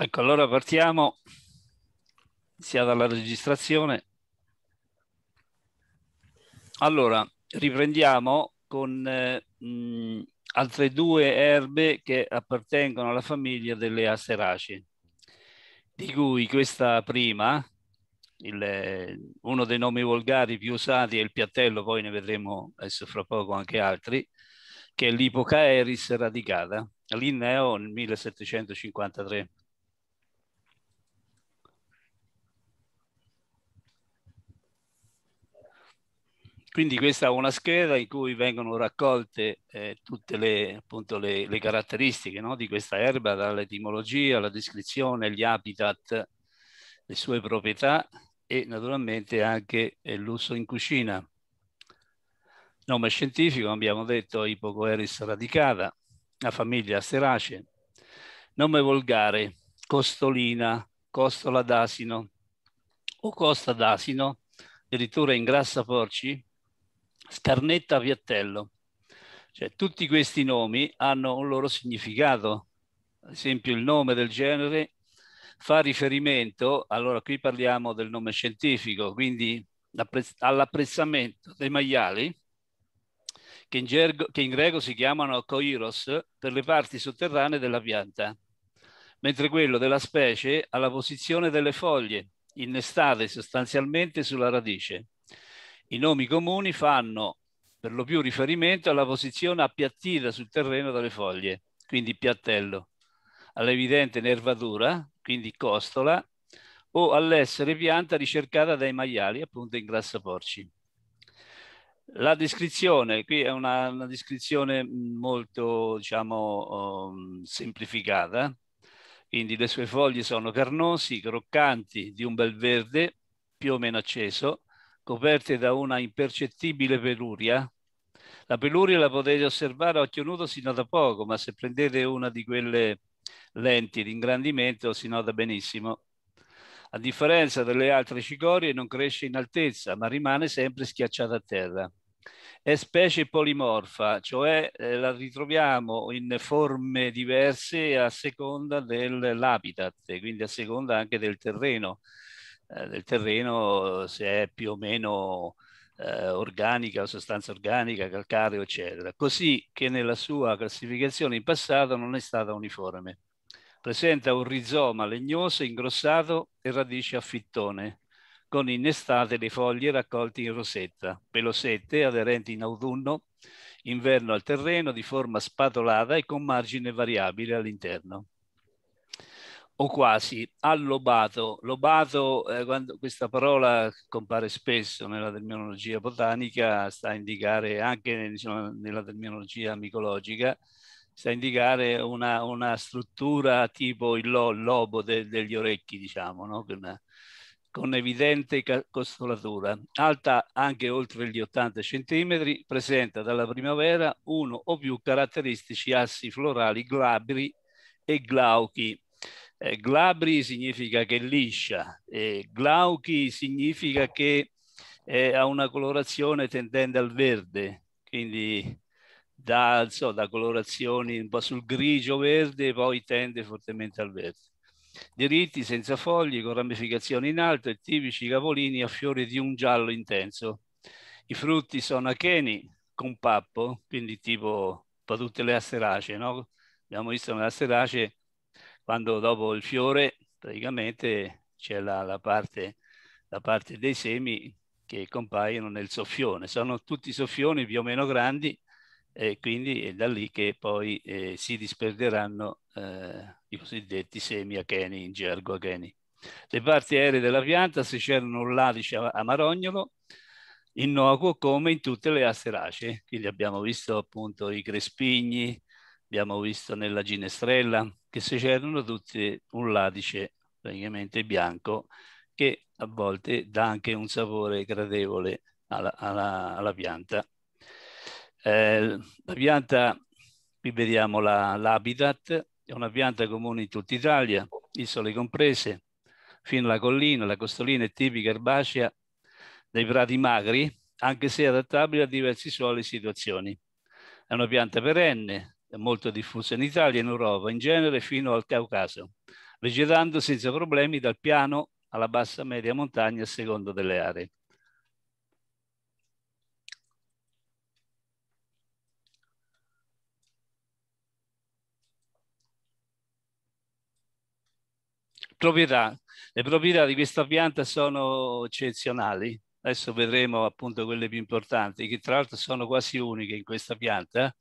Ecco, allora partiamo sia dalla registrazione. Allora, riprendiamo con eh, mh, altre due erbe che appartengono alla famiglia delle asteracee, di cui questa prima, il, uno dei nomi volgari più usati è il piattello, poi ne vedremo adesso fra poco anche altri, che è l'ipocaeris radicata. Linneo nel 1753. Quindi questa è una scheda in cui vengono raccolte eh, tutte le, appunto, le, le caratteristiche no, di questa erba, dall'etimologia, la descrizione, gli habitat, le sue proprietà e naturalmente anche eh, l'uso in cucina. Nome scientifico, abbiamo detto, Ipocoeris radicata, la famiglia Asterace. Nome volgare, costolina, costola d'asino o costa d'asino, addirittura in grassa porci, Scarnetta Viattello. Cioè, tutti questi nomi hanno un loro significato. Ad esempio, il nome del genere fa riferimento, allora qui parliamo del nome scientifico, quindi all'apprezzamento dei maiali, che in, gergo, che in, greco si chiamano koiros, per le parti sotterranee della pianta, mentre quello della specie alla posizione delle foglie, innestate sostanzialmente sulla radice. I nomi comuni fanno per lo più riferimento alla posizione appiattita sul terreno delle foglie, quindi piattello, all'evidente nervatura, quindi costola, o all'essere pianta ricercata dai maiali, appunto in grassa porci. La descrizione, qui è una, una descrizione molto, diciamo, um, semplificata, quindi le sue foglie sono carnosi, croccanti, di un bel verde, più o meno acceso, coperte da una impercettibile peluria. La peluria la potete osservare a occhio nudo sino da poco, ma se prendete una di quelle lenti di ingrandimento si nota benissimo. A differenza delle altre cicorie non cresce in altezza, ma rimane sempre schiacciata a terra. È specie polimorfa, cioè eh, la ritroviamo in forme diverse a seconda dell'habitat, quindi a seconda anche del terreno eh, del terreno, se è più o meno eh, organica, sostanza organica, calcareo, eccetera. Così che nella sua classificazione in passato non è stata uniforme. Presenta un rizoma legnoso, ingrossato e radice a fittone, con innestate le foglie raccolte in rosetta, pelosette aderenti in autunno, inverno al terreno di forma spatolata e con margine variabile all'interno o quasi, allobato. Lobato, eh, quando, questa parola compare spesso nella terminologia botanica, sta a indicare, anche diciamo, nella terminologia micologica, sta a indicare una, una struttura tipo il lo, lobo de, degli orecchi, diciamo, no? con, con, evidente costolatura. Alta anche oltre gli 80 cm, presenta dalla primavera uno o più caratteristici assi florali glabri e glauchi eh, glabri significa che è liscia, eh, glauchi significa che eh, ha una colorazione tendente al verde, quindi da, so, da colorazioni un po' sul grigio-verde, e poi tende fortemente al verde. Diritti senza fogli, con ramificazioni in alto e tipici capolini a fiori di un giallo intenso. I frutti sono acheni con pappo, quindi tipo un po' tutte le asteracee, no? Abbiamo visto le asteracee quando dopo il fiore praticamente c'è la, la, parte, la parte dei semi che compaiono nel soffione. Sono tutti soffioni più o meno grandi e quindi è da lì che poi eh, si disperderanno eh, i cosiddetti semi acheni, in gergo acheni. Le parti aeree della pianta si cerano un latice a innocuo come in tutte le asteracee. Quindi abbiamo visto appunto i crespigni, abbiamo visto nella ginestrella, che si c'erano tutti un ladice praticamente bianco che a volte dà anche un sapore gradevole alla, alla, alla pianta. Eh, la pianta, qui vediamo l'habitat, è una pianta comune in tutta Italia, isole comprese, fino alla collina. La costolina è tipica erbacea dei prati magri, anche se adattabile a diversi suoli e situazioni. È una pianta perenne, molto diffusa in Italia e in Europa, in genere fino al Caucaso, vegetando senza problemi dal piano alla bassa media montagna a seconda delle aree. Proprietà. Le proprietà di questa pianta sono eccezionali. Adesso vedremo appunto quelle più importanti, che tra l'altro sono quasi uniche in questa pianta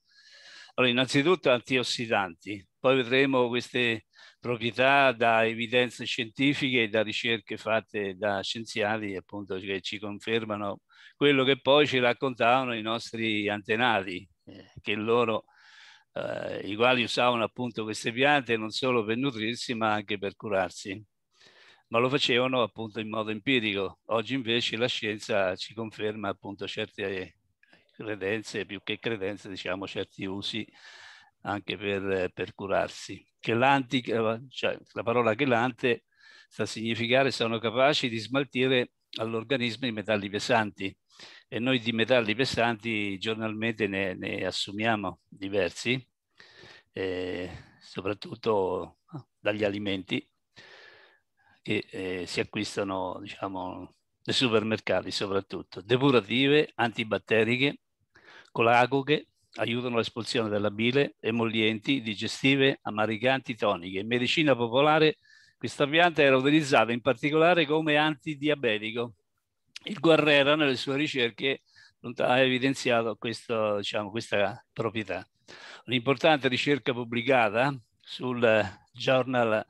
allora, innanzitutto antiossidanti, poi vedremo queste proprietà da evidenze scientifiche e da ricerche fatte da scienziati appunto che ci confermano quello che poi ci raccontavano i nostri antenati, eh, che loro, eh, i quali usavano appunto queste piante non solo per nutrirsi ma anche per curarsi ma lo facevano appunto in modo empirico. Oggi invece la scienza ci conferma appunto certe credenze, più che credenze, diciamo certi usi anche per, eh, per curarsi. Chelanti, eh, cioè, la parola chelante sta a significare sono capaci di smaltire all'organismo i metalli pesanti e noi di metalli pesanti giornalmente ne, ne assumiamo diversi, eh, soprattutto ah, dagli alimenti che eh, si acquistano diciamo, nei supermercati soprattutto, depurative, antibatteriche, Colargughe aiutano l'espulsione della bile, emollienti, digestive, amariganti, toniche. In medicina popolare questa pianta era utilizzata in particolare come antidiabetico. Il Guerrera nelle sue ricerche ha evidenziato questo, diciamo, questa proprietà. Un'importante ricerca pubblicata sul Journal,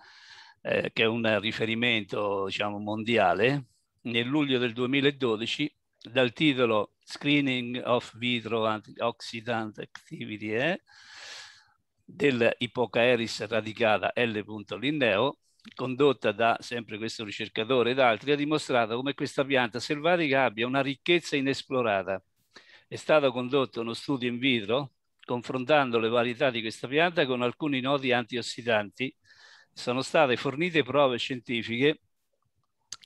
eh, che è un riferimento diciamo, mondiale, nel luglio del 2012 dal titolo Screening of Vitro Antioxidant Activity eh, dell'ipocaeris radicata L. Linneo, condotta da sempre questo ricercatore ed altri, ha dimostrato come questa pianta selvatica abbia una ricchezza inesplorata. È stato condotto uno studio in vitro confrontando le varietà di questa pianta con alcuni nodi antiossidanti. Sono state fornite prove scientifiche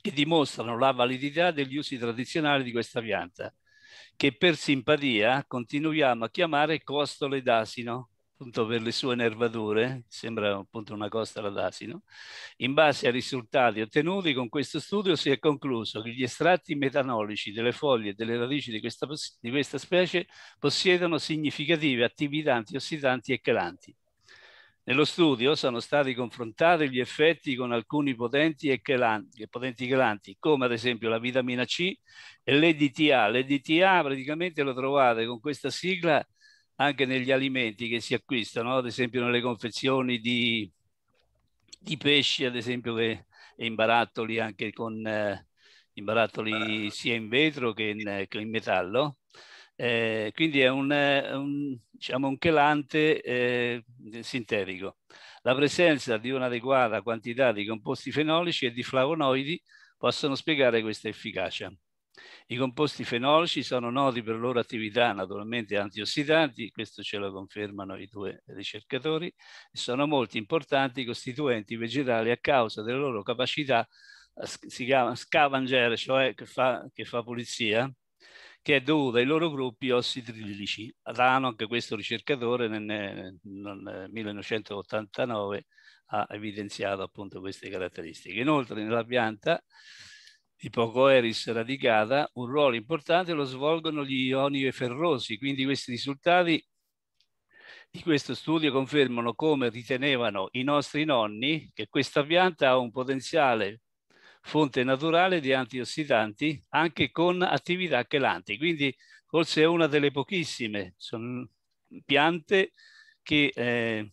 che dimostrano la validità degli usi tradizionali di questa pianta, che per simpatia continuiamo a chiamare costole d'asino, appunto per le sue nervature, sembra appunto una costola d'asino. In base ai risultati ottenuti con questo studio si è concluso che gli estratti metanolici delle foglie e delle radici di questa, di questa specie possiedono significative attività antiossidanti e chelanti nello studio sono stati confrontati gli effetti con alcuni potenti, e chelanti, potenti chelanti, come ad esempio la vitamina C e l'EDTA. L'EDTA praticamente lo trovate con questa sigla anche negli alimenti che si acquistano, ad esempio nelle confezioni di, di pesci, ad esempio che in barattoli anche con eh, in barattoli sia in vetro che in, che in metallo eh, quindi è un, eh, un, diciamo un chelante eh, sintetico. La presenza di un'adeguata quantità di composti fenolici e di flavonoidi possono spiegare questa efficacia. I composti fenolici sono noti per loro attività naturalmente antiossidanti, questo ce lo confermano i due ricercatori, e sono molto importanti costituenti vegetali a causa della loro capacità, eh, si chiama scavenger, cioè che fa, che fa pulizia, che è dovuta ai loro gruppi ossidrilici. Rano, anche questo ricercatore, nel, nel 1989 ha evidenziato appunto queste caratteristiche. Inoltre nella pianta ipocoeris radicata un ruolo importante lo svolgono gli ioni ferrosi, quindi questi risultati di questo studio confermano come ritenevano i nostri nonni che questa pianta ha un potenziale fonte naturale di antiossidanti anche con attività chelanti. Quindi forse è una delle pochissime sono piante che eh,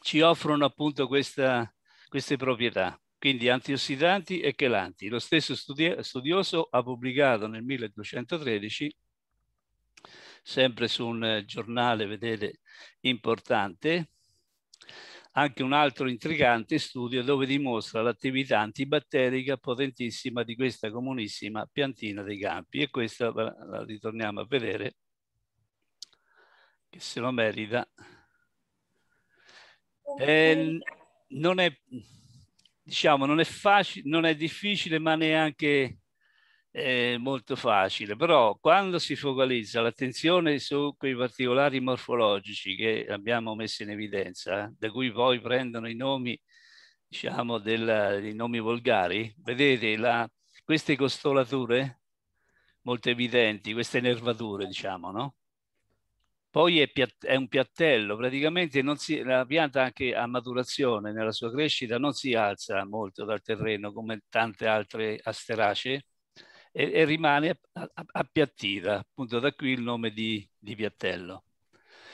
ci offrono appunto questa, queste proprietà, quindi antiossidanti e chelanti. Lo stesso studi studioso ha pubblicato nel 1213 sempre su un giornale, vedete, importante, anche un altro intrigante studio dove dimostra l'attività antibatterica potentissima di questa comunissima piantina dei campi e questa la ritorniamo a vedere che se lo merita. Eh, non è diciamo non è facile, non è difficile ma neanche è molto facile, però quando si focalizza l'attenzione su quei particolari morfologici che abbiamo messo in evidenza, da cui poi prendono i nomi, diciamo, della, dei nomi volgari, vedete la, queste costolature molto evidenti, queste nervature, diciamo, no? Poi è, è un piattello, praticamente si, la pianta anche a maturazione nella sua crescita non si alza molto dal terreno come tante altre asteracee, e, e rimane appiattita, appunto da qui il nome di, di Piattello.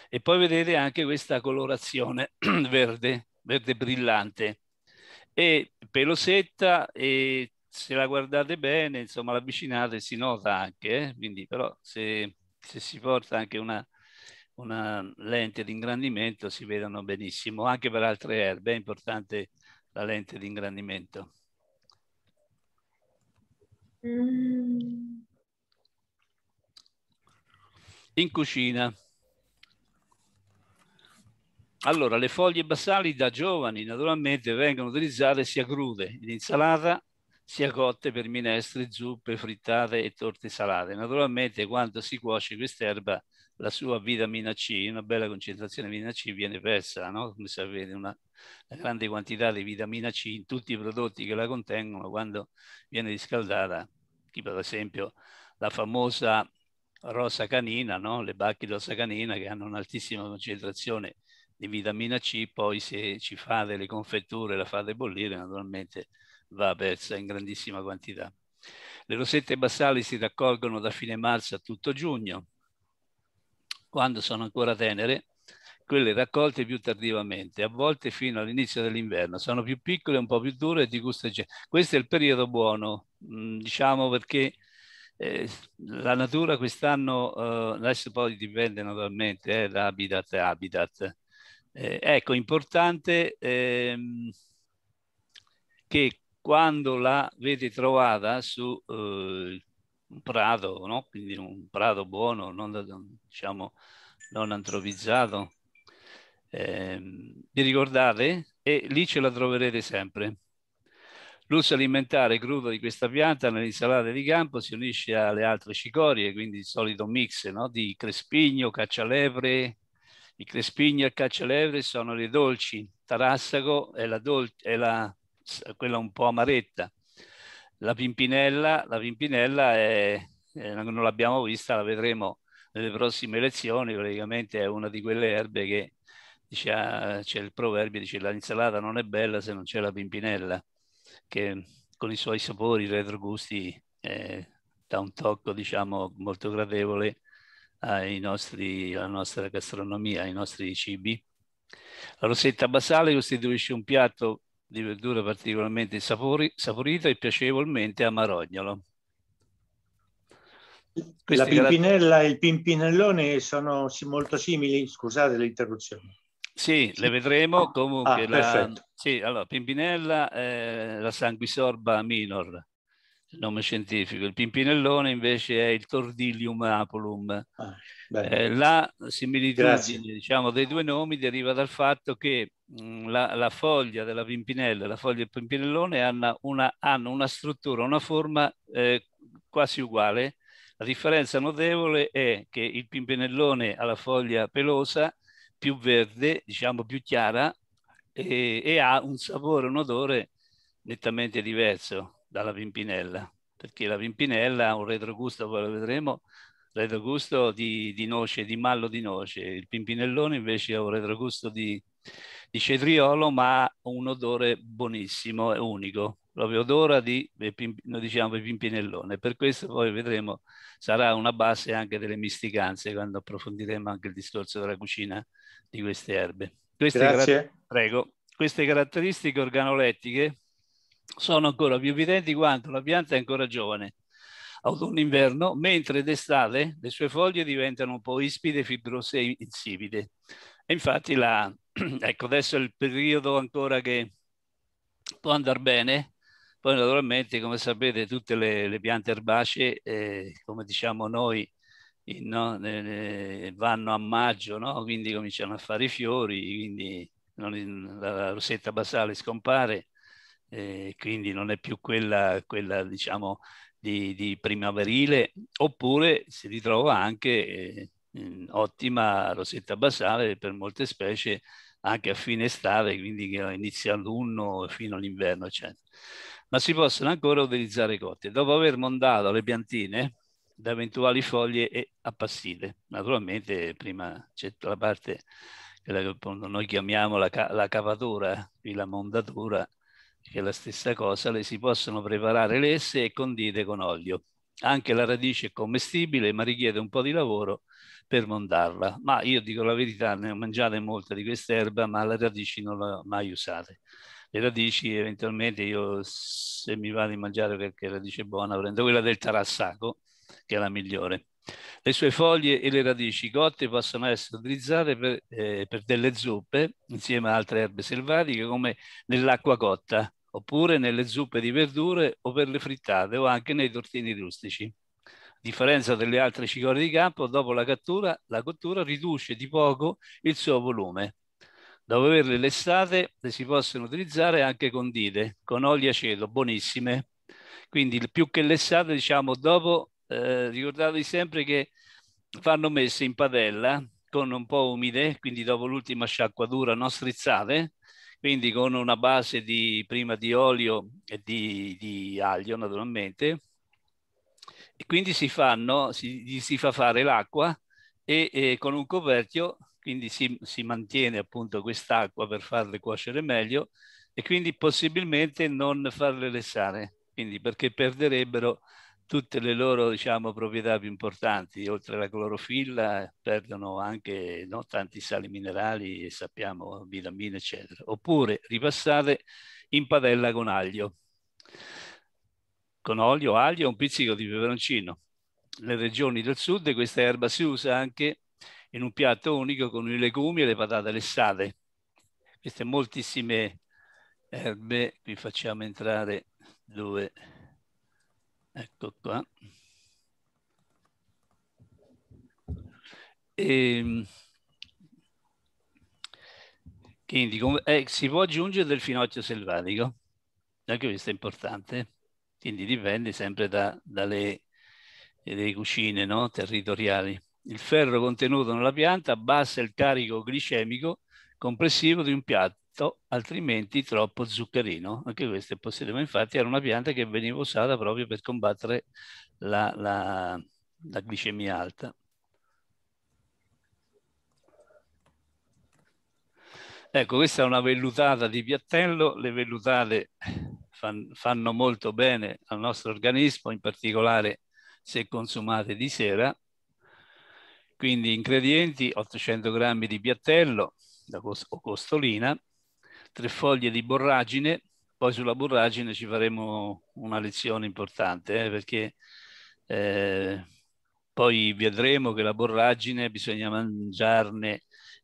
E poi vedete anche questa colorazione verde, verde brillante. E pelosetta, e se la guardate bene, insomma, l'avvicinate si nota anche, eh? quindi però se, se si porta anche una, una lente di ingrandimento si vedono benissimo, anche per altre erbe è importante la lente di ingrandimento. Mm. In cucina. Allora, le foglie basali da giovani naturalmente vengono utilizzate sia crude in insalata, sia cotte per minestre, zuppe, frittate e torte salate. Naturalmente quando si cuoce quest'erba la sua vitamina C, una bella concentrazione di vitamina C viene persa, no? come sapete, una, una grande quantità di vitamina C in tutti i prodotti che la contengono quando viene riscaldata tipo ad esempio la famosa rosa canina, no? le bacche di rosa canina che hanno un'altissima concentrazione di vitamina C, poi se ci fa delle confetture, la fate bollire, naturalmente va persa in grandissima quantità. Le rosette basali si raccolgono da fine marzo a tutto giugno, quando sono ancora tenere quelle raccolte più tardivamente, a volte fino all'inizio dell'inverno. Sono più piccole, un po' più dure e di gusto Questo è il periodo buono, mm, diciamo perché eh, la natura quest'anno, eh, adesso poi dipende naturalmente eh, da habitat e habitat. Eh, ecco, importante ehm, che quando la l'avete trovata su eh, un prato, no? quindi un prato buono, non, diciamo, non antropizzato, eh, di ricordare e lì ce la troverete sempre. L'uso alimentare crudo di questa pianta nell'insalata di campo si unisce alle altre cicorie, quindi il solito mix no? di crespigno, caccialepre. I crespigni e il caccialepre sono le dolci, tarassaco è, la dol- è la, quella un po' amaretta. La pimpinella, la pimpinella è, è, eh, non l'abbiamo vista, la vedremo nelle prossime lezioni, praticamente è una di quelle erbe che dice, ah, c'è il proverbio, dice l'insalata non è bella se non c'è la pimpinella, che con i suoi sapori, retrogusti, eh, dà un tocco diciamo molto gradevole nostri, alla nostra gastronomia, ai nostri cibi. La rosetta basale costituisce un piatto di verdura particolarmente sapori, saporito e piacevolmente amarognolo. Questi la pimpinella e il pimpinellone sono molto simili, scusate l'interruzione. Sì, le vedremo comunque. Ah, la, sì, allora, Pimpinella è eh, la sanguisorba minor, il nome scientifico. Il pimpinellone invece è il Tordilium apulum. Ah, eh, la similitudine diciamo, dei due nomi deriva dal fatto che mh, mm, la, la, foglia della pimpinella e la foglia del pimpinellone hanno una, hanno una struttura, una forma eh, quasi uguale. La differenza notevole è che il pimpinellone ha la foglia pelosa più verde, diciamo più chiara e, e ha un sapore, un odore nettamente diverso dalla pimpinella, perché la pimpinella ha un retrogusto, poi lo vedremo, retrogusto di, di noce, di mallo di noce, il pimpinellone invece ha un retrogusto di, di cetriolo ma un odore buonissimo e unico proprio d'ora di, noi diciamo Pepin Pinellone. Per questo poi vedremo, sarà una base anche delle misticanze quando approfondiremo anche il discorso della cucina di queste erbe. Queste Grazie. Prego. Queste caratteristiche organolettiche sono ancora più evidenti quanto la pianta è ancora giovane, autunno-inverno, mentre d'estate le sue foglie diventano un po' ispide, fibrose e insipide. E infatti la, ecco, adesso è il periodo ancora che può andare bene poi naturalmente, come sapete, tutte le, le piante erbacee, eh, come diciamo noi, in, eh, no, ne, ne, vanno a maggio, no? quindi cominciano a fare i fiori, quindi non, la rosetta basale scompare, eh, quindi non è più quella, quella diciamo, di, di, primaverile, oppure si ritrova anche eh, ottima rosetta basale per molte specie anche a fine estate, quindi che inizia l'unno fino all'inverno, eccetera ma si possono ancora utilizzare cotte. Dopo aver mondato le piantine da eventuali foglie e appassite. Naturalmente prima c'è la parte che noi chiamiamo la, la cavatura, qui la mondatura, che è la stessa cosa, le si possono preparare lesse e condite con olio. Anche la radice è commestibile, ma richiede un po' di lavoro per mondarla. Ma io dico la verità, ne ho mangiate molte di questa erba, ma le radici non le ho mai usate le radici eventualmente io se mi va di mangiare qualche radice buona prendo quella del tarassaco che è la migliore. Le sue foglie e le radici cotte possono essere utilizzate per, eh, per delle zuppe insieme ad altre erbe selvatiche come nell'acqua cotta oppure nelle zuppe di verdure o per le frittate o anche nei tortini rustici. A differenza delle altre cicorie di campo, dopo la cattura, la cottura riduce di poco il suo volume Dopo averle lessate le si possono utilizzare anche condite con olio aceto, buonissime. Quindi più che lessate diciamo, dopo eh, ricordatevi sempre che vanno messe in padella con un po' umide, quindi dopo l'ultima sciacquatura non strizzate, quindi con una base di, prima di olio e di, di aglio naturalmente, e quindi si, fanno, si, si fa fare l'acqua e, e, eh, con un coperchio quindi si, si mantiene appunto quest'acqua per farle cuocere meglio e quindi possibilmente non farle lessare, quindi perché perderebbero tutte le loro diciamo, proprietà più importanti, oltre alla clorofilla eh, perdono anche no, tanti sali minerali e sappiamo vitamine eccetera, oppure ripassate in padella con aglio, con olio, aglio e un pizzico di peperoncino. Nelle regioni del sud questa erba si usa anche in un piatto unico con i legumi e le patate lessate. Queste moltissime erbe vi facciamo entrare dove... Ecco qua. E, ehm, quindi eh, si può aggiungere del finocchio selvatico, anche questo è importante, quindi dipende sempre da, dalle, dalle cucine no? territoriali il ferro contenuto nella pianta abbassa il carico glicemico complessivo di un piatto, altrimenti troppo zuccherino. Anche questo è possibile, ma infatti era una pianta che veniva usata proprio per combattere la, la, la glicemia alta. Ecco, questa è una vellutata di piattello, le vellutate fan, fanno molto bene al nostro organismo, in particolare se consumate di sera quindi ingredienti 800 g di piattello o costolina, tre foglie di borragine, poi sulla borragine ci faremo una lezione importante eh, perché eh, poi vedremo che la borragine bisogna mangiarne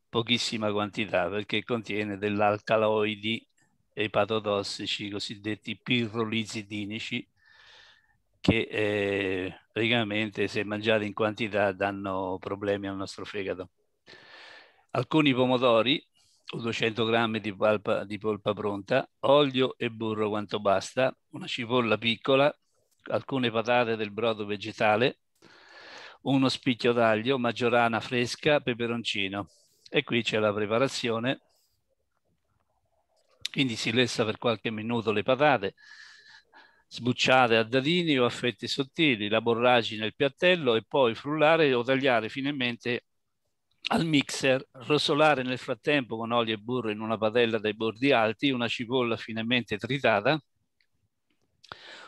pochissima quantità perché contiene dell'alcaloidi epatotossici, cosiddetti pirrolizidinici, che eh, praticamente se mangiati in quantità danno problemi al nostro fegato. Alcuni pomodori, 200 grammi di, palpa, di polpa pronta, olio e burro quanto basta, una cipolla piccola, alcune patate del brodo vegetale, uno spicchio d'aglio, maggiorana fresca, peperoncino. E qui c'è la preparazione. Quindi si lessa per qualche minuto le patate, sbucciare a dadini o a fette sottili, la borragine nel piattello e poi frullare o tagliare finemente al mixer, rosolare nel frattempo con olio e burro in una padella dai bordi alti, una cipolla finemente tritata,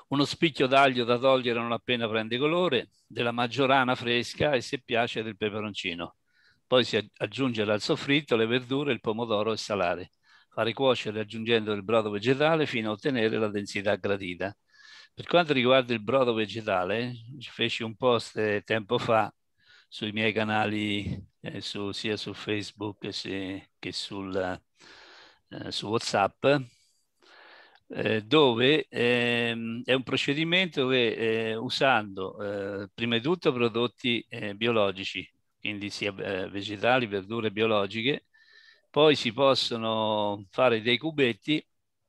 uno spicchio d'aglio da togliere non appena prende colore, della maggiorana fresca e se piace del peperoncino. Poi si aggiunge al soffritto le verdure, il pomodoro e salare. Fare cuocere aggiungendo il brodo vegetale fino a ottenere la densità gradita. Per quanto riguarda il brodo vegetale, feci un post tempo fa sui miei canali, eh, su, sia su Facebook se, che sul, eh, su WhatsApp, eh, dove ehm, è un procedimento che eh, usando eh, prima di tutto prodotti eh, biologici, quindi sia vegetali, verdure biologiche, poi si possono fare dei cubetti,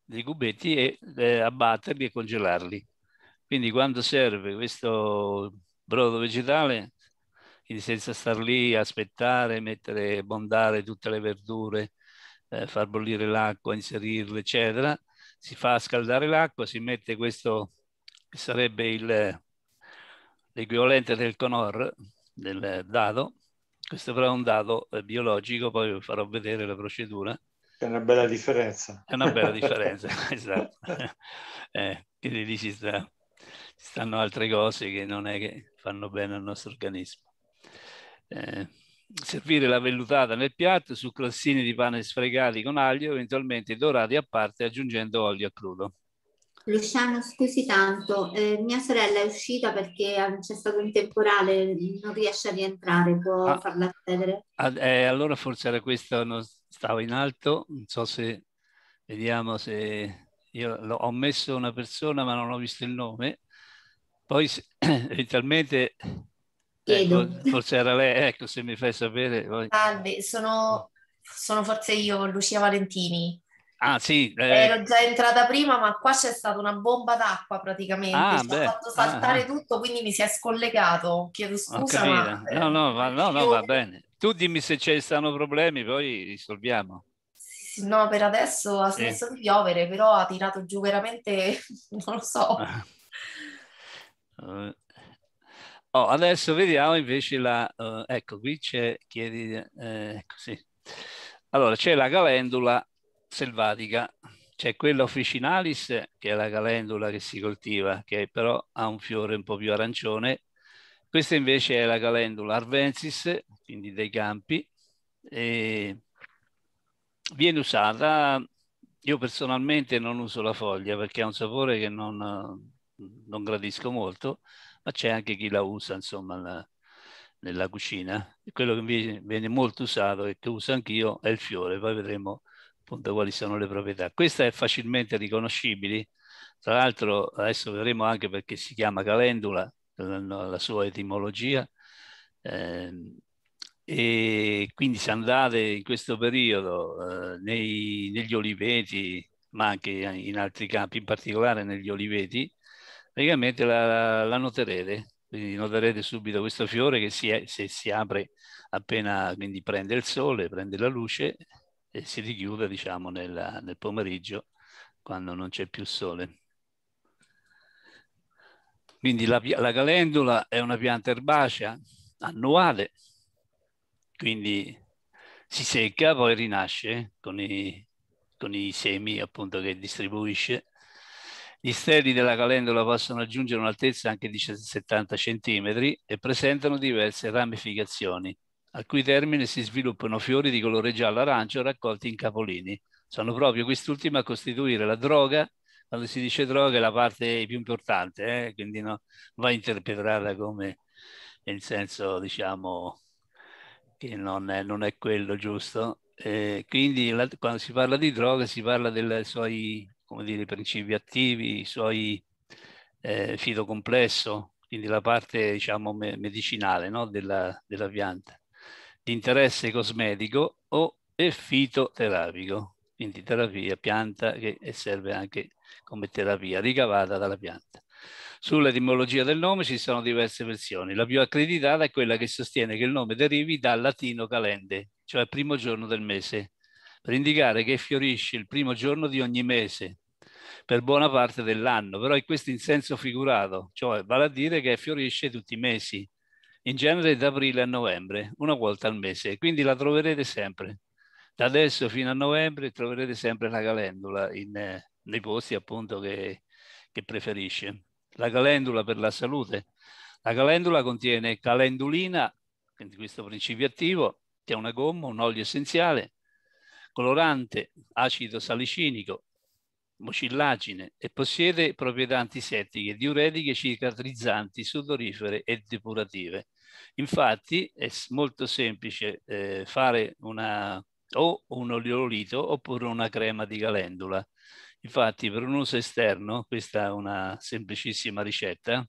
dei cubetti e abbatterli e congelarli quindi quando serve questo brodo vegetale, quindi senza star lì, a aspettare, mettere, bondare tutte le verdure, eh, far bollire l'acqua, inserirle, eccetera, si fa scaldare l'acqua, si mette questo, che sarebbe il, l'equivalente del conor, del dado, questo però è un dado eh, biologico, poi vi farò vedere la procedura. È una bella differenza. È una bella differenza, esatto. Eh, quindi lì ci sta stanno altre cose che non è che fanno bene al nostro organismo. Eh, servire la vellutata nel piatto su classini di pane sfregati con aglio, eventualmente dorati a parte aggiungendo olio a crudo. Luciano, scusi tanto, eh, mia sorella è uscita perché c'è stato un temporale, non riesce a rientrare, può ah, farla accedere? Eh, allora forse era questo, non stavo in alto, non so se, vediamo se, io ho messo una persona ma non ho visto il nome, poi eventualmente... Ecco, forse era lei, ecco se mi fai sapere. Poi... Salve, sono, sono forse io, Lucia Valentini. Ah, sì, eh. Ero già entrata prima, ma qua c'è stata una bomba d'acqua praticamente. Ah, Ci beh, fatto saltare ah, ah, tutto, quindi mi si è scollegato. Chiedo scusa. Ma... No, eh, no, va, no, no, va bene. Tu dimmi se ci stanno problemi, poi risolviamo. no, per adesso ha smesso sì. di piovere, però ha tirato giù veramente, non lo so. Ah. Uh, oh, adesso vediamo invece la... Uh, ecco, qui c'è... Chiedi, eh, così. Ecco, allora, c'è la calendula selvatica. C'è quella officinalis, che è la calendula che si coltiva, che però ha un fiore un po' più arancione. Questa invece è la calendula arvensis, quindi dei campi. E viene usata io personalmente non uso la foglia perché ha un sapore che non, non gradisco molto, ma c'è anche chi la usa, insomma, la, nella cucina. E quello che viene molto usato e che uso anch'io è il fiore, poi vedremo appunto quali sono le proprietà. Questa è facilmente riconoscibile, tra l'altro adesso vedremo anche perché si chiama calendula, la sua etimologia, eh, e quindi se andate in questo periodo eh, nei, negli oliveti, ma anche in altri campi, in particolare negli oliveti, praticamente la, la noterete, quindi noterete subito questo fiore che si, se si apre appena, quindi prende il sole, prende la luce e si richiude diciamo nel, nel pomeriggio quando non c'è più sole. Quindi la, la calendula è una pianta erbacea annuale, quindi si secca, poi rinasce con i, con i semi appunto che distribuisce gli steli della calendola possono raggiungere un'altezza anche di 70 cm e presentano diverse ramificazioni, al cui termine si sviluppano fiori di colore giallo-arancio raccolti in capolini. Sono proprio quest'ultima a costituire la droga quando si dice droga è la parte più importante, eh? quindi no, va interpretata come nel senso diciamo che non è, non è quello giusto. Eh, quindi la, quando si parla di droga si parla dei suoi come dire, i principi attivi, i suoi eh, complesso, quindi la parte diciamo, medicinale no? della, della pianta, di interesse cosmetico o e fitoterapico, quindi terapia pianta che serve anche come terapia ricavata dalla pianta. Sull'etimologia del nome ci sono diverse versioni. La più accreditata è quella che sostiene che il nome derivi dal latino calende, cioè primo giorno del mese, per indicare che fiorisce il primo giorno di ogni mese, per buona parte dell'anno, però è questo in senso figurato, cioè vale a dire che fiorisce tutti i mesi, in genere da aprile a novembre, una volta al mese, quindi la troverete sempre. Da adesso fino a novembre troverete sempre la calendula in, nei posti appunto che, che preferisce. La calendula per la salute. La calendula contiene calendulina, quindi questo principio attivo, che è una gomma, un olio essenziale, colorante, acido salicinico, mucillagine e possiede proprietà antisettiche, diuretiche, cicatrizzanti, sudorifere e depurative. Infatti è molto semplice eh, fare una, o un oleolito oppure una crema di calendula. Infatti per un uso esterno, questa è una semplicissima ricetta,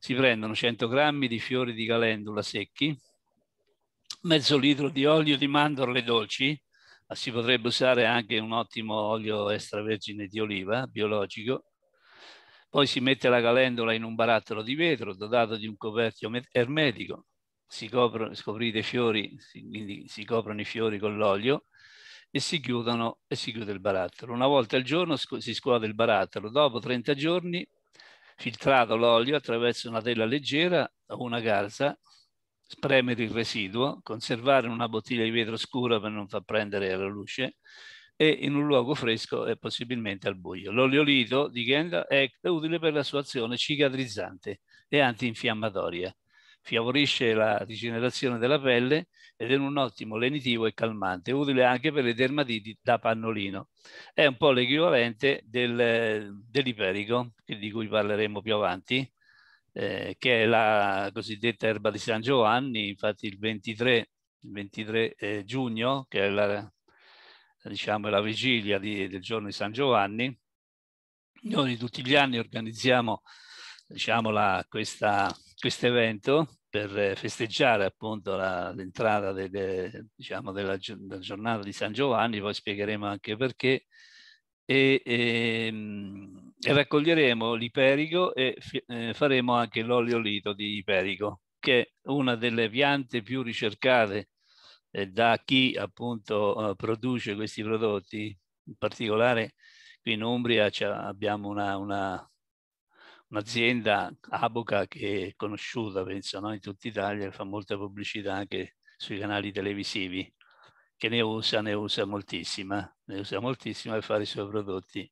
si prendono 100 g di fiori di calendula secchi, mezzo litro di olio di mandorle dolci, Ah, si potrebbe usare anche un ottimo olio extravergine di oliva biologico. Poi si mette la calendola in un barattolo di vetro dotato di un coperchio ermetico, si, copre, i fiori, quindi si coprono i fiori con l'olio e si, chiudono, e si chiude il barattolo. Una volta al giorno si scuote il barattolo, dopo 30 giorni filtrato l'olio attraverso una tela leggera o una calza spremere il residuo, conservare in una bottiglia di vetro scuro per non far prendere la luce e in un luogo fresco e possibilmente al buio. L'oleolito di Genda è utile per la sua azione cicatrizzante e antinfiammatoria. Favorisce la rigenerazione della pelle ed è un ottimo lenitivo e calmante, utile anche per le dermatiti da pannolino. È un po' l'equivalente del, dell'iperico, di cui parleremo più avanti, eh, che è la cosiddetta erba di San Giovanni, infatti il 23, il 23 eh, giugno, che è la, diciamo, la vigilia di, del giorno di San Giovanni, noi tutti gli anni organizziamo diciamo, questo quest evento per festeggiare appunto l'entrata delle, diciamo, della, della, giornata di San Giovanni, poi spiegheremo anche perché. E, e, ehm, raccoglieremo l'iperico e eh, faremo anche l'olio lito di iperico, che è una delle piante più ricercate eh, da chi appunto eh, produce questi prodotti. In particolare qui in Umbria abbiamo una, una, un'azienda, Aboca, che è conosciuta, penso, no? in tutta Italia, e fa molta pubblicità anche sui canali televisivi, che ne usa, ne usa moltissima, ne usa moltissima per fare i suoi prodotti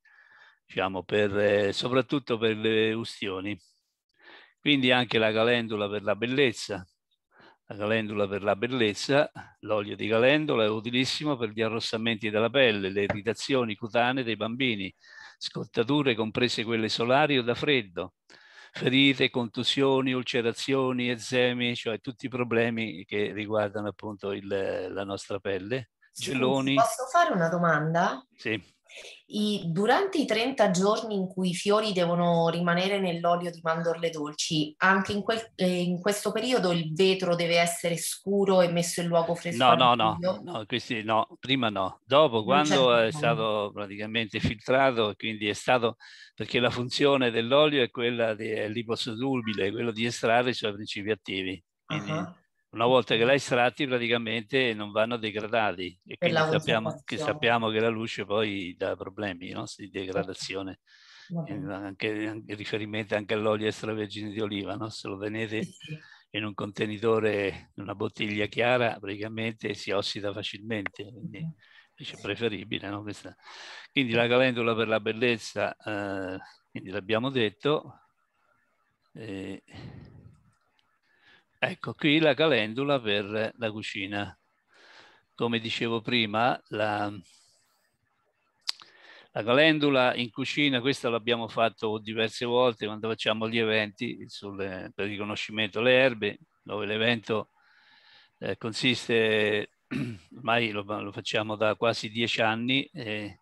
diciamo, per, eh, soprattutto per le ustioni. Quindi anche la calendula per la bellezza, la calendula per la bellezza, l'olio di calendula è utilissimo per gli arrossamenti della pelle, le irritazioni cutanee dei bambini, scottature comprese quelle solari o da freddo, ferite, contusioni, ulcerazioni, ezemi, cioè tutti i problemi che riguardano appunto il, la nostra pelle. Geloni. Posso fare una domanda? Sì. I, durante i 30 giorni in cui i fiori devono rimanere nell'olio di mandorle dolci, anche in, quel, eh, in questo periodo il vetro deve essere scuro e messo in luogo fresco? No, no, no, no, questi, no, prima no. Dopo, quando è stato praticamente filtrato, quindi è stato, perché la funzione dell'olio è quella di liposolubile, quello di estrarre i suoi principi attivi. Quindi, uh-huh una volta che l'hai estratti praticamente non vanno degradati e quindi sappiamo che, sappiamo che la luce poi dà problemi no? di certo. degradazione. Eh, anche, anche, riferimento anche all'olio extravergine di oliva, no? se lo tenete in un contenitore, in una bottiglia chiara, praticamente si ossida facilmente, quindi è preferibile. No? Quindi la calendula per la bellezza, eh, l'abbiamo detto. Eh, Ecco, qui la calendula per la cucina. Come dicevo prima, la, la calendula in cucina, questa l'abbiamo fatto diverse volte quando facciamo gli eventi sulle, per riconoscimento delle erbe, dove l'evento eh, consiste, ormai lo, lo, facciamo da quasi dieci anni, eh,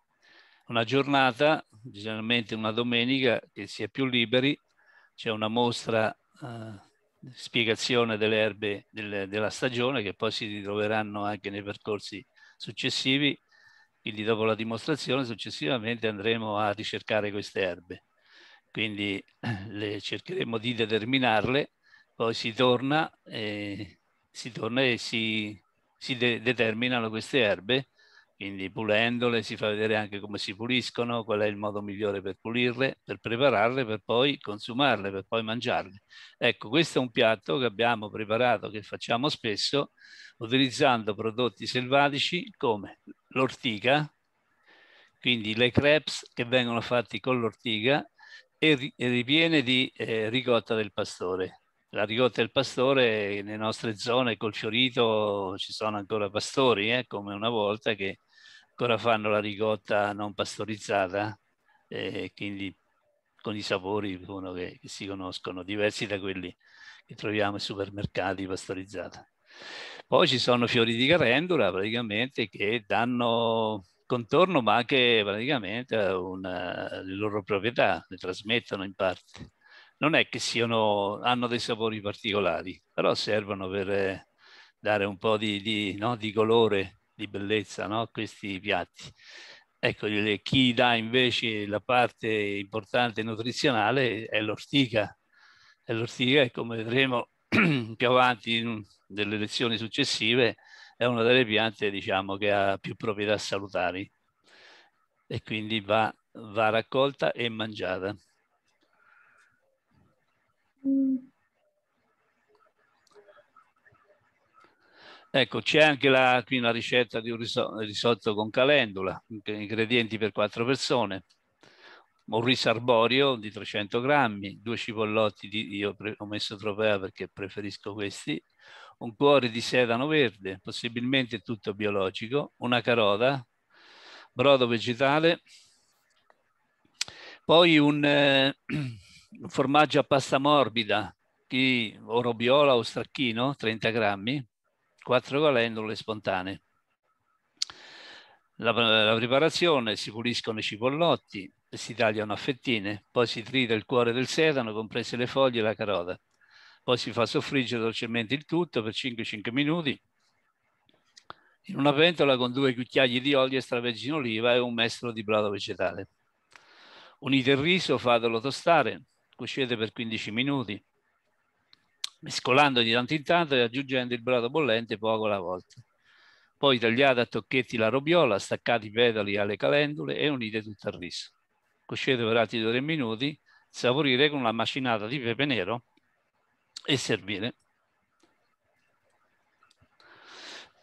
una giornata, generalmente una domenica, che si è più liberi, c'è una mostra eh, spiegazione delle erbe del, della stagione che poi si ritroveranno anche nei percorsi successivi, quindi dopo la dimostrazione successivamente andremo a ricercare queste erbe. Quindi le cercheremo di determinarle, poi si torna e eh, si, torna e si, si de determinano queste erbe quindi pulendole si fa vedere anche come si puliscono, qual è il modo migliore per pulirle, per prepararle, per poi consumarle, per poi mangiarle. Ecco, questo è un piatto che abbiamo preparato, che facciamo spesso, utilizzando prodotti selvatici come l'ortica, quindi le crepes che vengono fatti con l'ortica e ripiene di eh, ricotta del pastore. La ricotta del pastore nelle nostre zone col fiorito ci sono ancora pastori, eh, come una volta che ancora fanno la ricotta non pastorizzata, e eh, quindi con i sapori che, che, si conoscono, diversi da quelli che troviamo ai supermercati pastorizzati. Poi ci sono fiori di carendola praticamente che danno contorno ma anche praticamente una, le loro proprietà, le trasmettono in parte. Non è che siano, hanno dei sapori particolari, però servono per eh, dare un po' di, di, no, di colore di bellezza no? questi piatti. Ecco, chi dà invece la parte importante nutrizionale è l'ortica. E l'ortica, come vedremo più avanti nelle lezioni successive, è una delle piante diciamo, che ha più proprietà salutari e quindi va, va raccolta e mangiata. Mm. Ecco, c'è anche la, qui una ricetta di un risotto con calendula, ingredienti per quattro persone, un riso arborio di 300 grammi, due cipollotti, di, io ho messo tropea perché preferisco questi, un cuore di sedano verde, possibilmente tutto biologico, una carota, brodo vegetale, poi un, eh, un formaggio a pasta morbida, di biola o stracchino, 30 grammi, quattro calendule spontanee. La, la, preparazione si puliscono i cipollotti e si tagliano a fettine, poi si trita il cuore del sedano, comprese le foglie e la carota. Poi si fa soffriggere dolcemente il tutto per 5-5 minuti in una pentola con due cucchiai di olio extravergine oliva e un mestolo di brodo vegetale. Unite il riso, fatelo tostare, cuocete per 15 minuti, mescolando di tanto in tanto e aggiungendo il brodo bollente poco alla volta. Poi tagliate a tocchetti la robiola, staccate i pedali alle calendule e unite tutto al riso. Cuocete per altri due o tre minuti, saporire con una macinata di pepe nero e servire.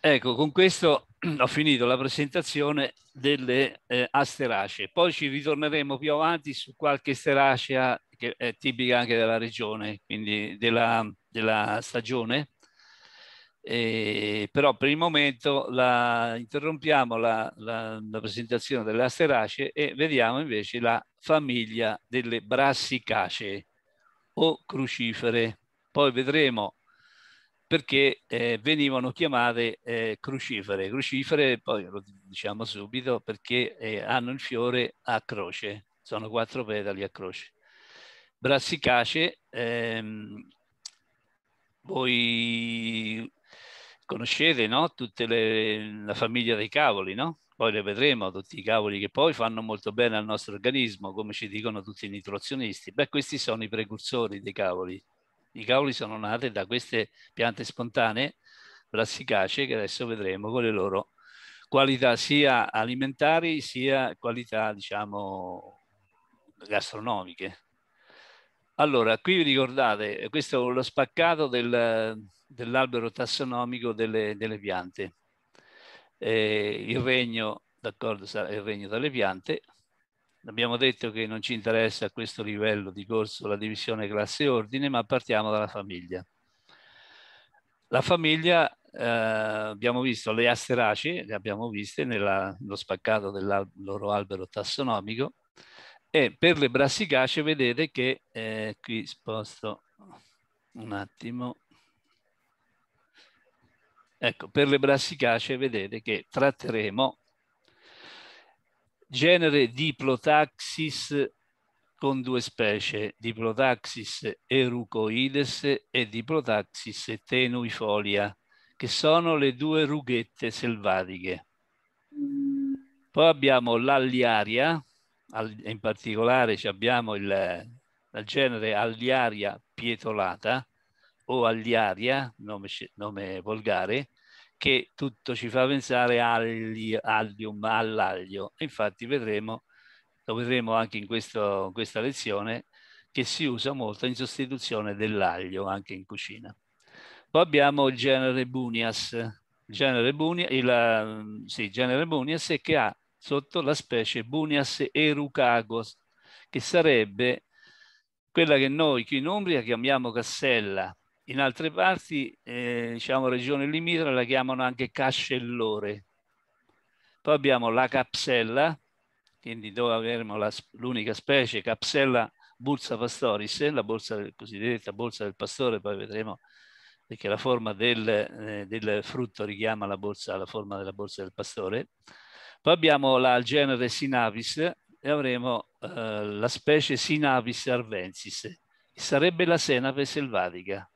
Ecco, con questo ho finito la presentazione delle eh, asteracee. Poi ci ritorneremo più avanti su qualche asteracea che è tipica anche della regione, quindi della, della stagione, e, però per il momento la, interrompiamo la, la, la, presentazione delle asteracee e vediamo invece la famiglia delle brassicacee o crucifere. Poi vedremo perché eh, venivano chiamate eh, crucifere. Crucifere, poi lo diciamo subito, perché eh, hanno il fiore a croce, sono quattro petali a croce. Brassicacee ehm, voi conoscete no? tutta la famiglia dei cavoli, no? Poi le vedremo tutti i cavoli che poi fanno molto bene al nostro organismo, come ci dicono tutti i nutrazionisti. Beh, questi sono i precursori dei cavoli. I cavoli sono nati da queste piante spontanee brassicacee che adesso vedremo con le loro qualità sia alimentari sia qualità, diciamo, gastronomiche. Allora, qui vi ricordate, eh, questo è lo spaccato del, dell'albero tassonomico delle, delle piante. Eh, il regno, d'accordo, sarà il regno delle piante. Abbiamo detto che non ci interessa a questo livello di corso la divisione classe-ordine, e ma partiamo dalla famiglia. La famiglia, eh, abbiamo visto le asteracee, le abbiamo viste nello spaccato del loro albero tassonomico, e per le brassicacee vedete che eh, qui sposto un attimo ecco per le brassicacee vedete che tratteremo genere Diplotaxis con due specie Diplotaxis erucoides e Diplotaxis tenuifolia che sono le due rughette selvatiche poi abbiamo l'alliaria in particolare abbiamo il, il genere Aliaria pietolata o Aliaria, nome, nome volgare, che tutto ci fa pensare agli, allium, all'aglio. Infatti vedremo, lo vedremo anche in, questo, in questa lezione, che si usa molto in sostituzione dell'aglio anche in cucina. Poi abbiamo il genere Bunias, il genere Bunias, il, sì, genere Bunias che ha sotto la specie Bunias erucagos, che sarebbe quella che noi qui in Umbria chiamiamo Cassella, in altre parti, eh, diciamo regione limitra, la chiamano anche Cascellore. Poi abbiamo la Capsella, quindi dove avremo l'unica specie, Capsella bursa pastoris, la borsa del, cosiddetta borsa del pastore, poi vedremo perché la forma del, eh, del frutto richiama la, borsa, la forma della borsa del pastore. Poi abbiamo la, il genere Sinavis e avremo eh, la specie Sinavis arvensis, che sarebbe la senape selvatica.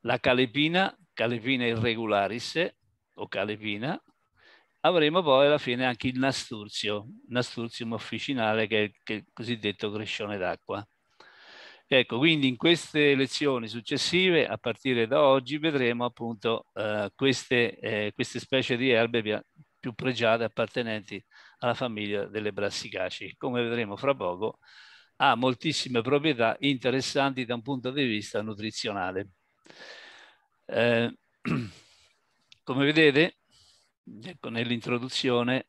La calepina, calepina irregularis o calepina, avremo poi alla fine anche il nasturzio, nasturzium officinale che è, che è il cosiddetto crescione d'acqua. Ecco, quindi in queste lezioni successive, a partire da oggi, vedremo appunto eh, queste, eh, queste, specie di erbe più pregiate appartenenti alla famiglia delle brassicaci. Come vedremo fra poco, ha moltissime proprietà interessanti da un punto di vista nutrizionale. Eh, come vedete, ecco, nell'introduzione,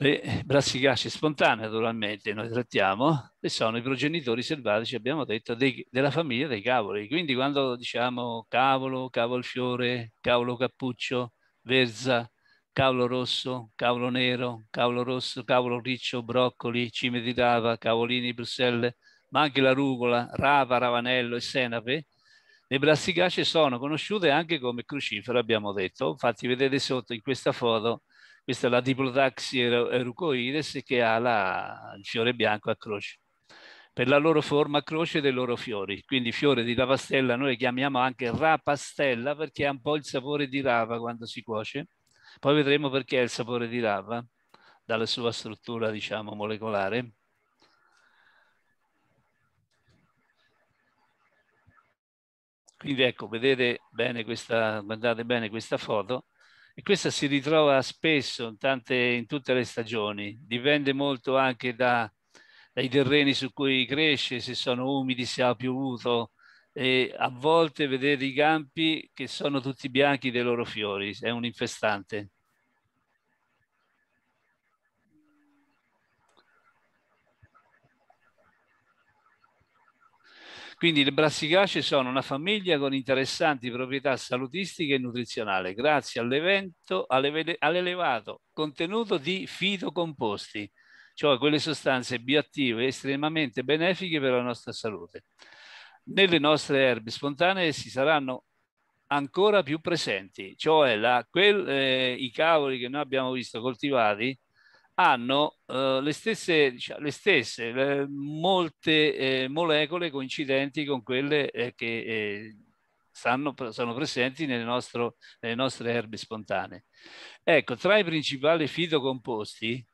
le brassicaci spontanee naturalmente noi trattiamo e sono i progenitori selvatici, abbiamo detto, dei, della famiglia dei cavoli. Quindi quando diciamo cavolo, cavolfiore, cavolo cappuccio, verza, cavolo rosso, cavolo nero, cavolo rosso, cavolo riccio, broccoli, cime di rava, cavolini, brusselle, ma anche la rugola, rava, ravanello e senape. Le brassicace sono conosciute anche come crucifero, abbiamo detto. Infatti vedete sotto in questa foto, questa è la Diplotaxi erucoides che ha la, il fiore bianco a croce per la loro forma croce dei loro fiori. Quindi fiore di rapastella noi chiamiamo anche rapastella perché ha un po' il sapore di rava quando si cuoce. Poi vedremo perché ha il sapore di rava dalla sua struttura, diciamo, molecolare. Quindi ecco, vedete bene questa, guardate bene questa foto. E questa si ritrova spesso in, tante, in tutte le stagioni. Dipende molto anche da, dai terreni su cui cresce, se sono umidi, se ha piovuto. E a volte vedere i campi che sono tutti bianchi dei loro fiori, è un infestante. Quindi le brassicacee sono una famiglia con interessanti proprietà salutistiche e nutrizionali grazie all'elevato contenuto di fitocomposti cioè quelle sostanze bioattive estremamente benefiche per la nostra salute. Nelle nostre erbe spontanee si saranno ancora più presenti, cioè la, quel, eh, i cavoli che noi abbiamo visto coltivati hanno eh, le stesse, diciamo, le stesse le, molte eh, molecole coincidenti con quelle eh, che eh, stanno, sono presenti nel nostro, nelle nostre erbe spontanee. Ecco, tra i principali fitocomposti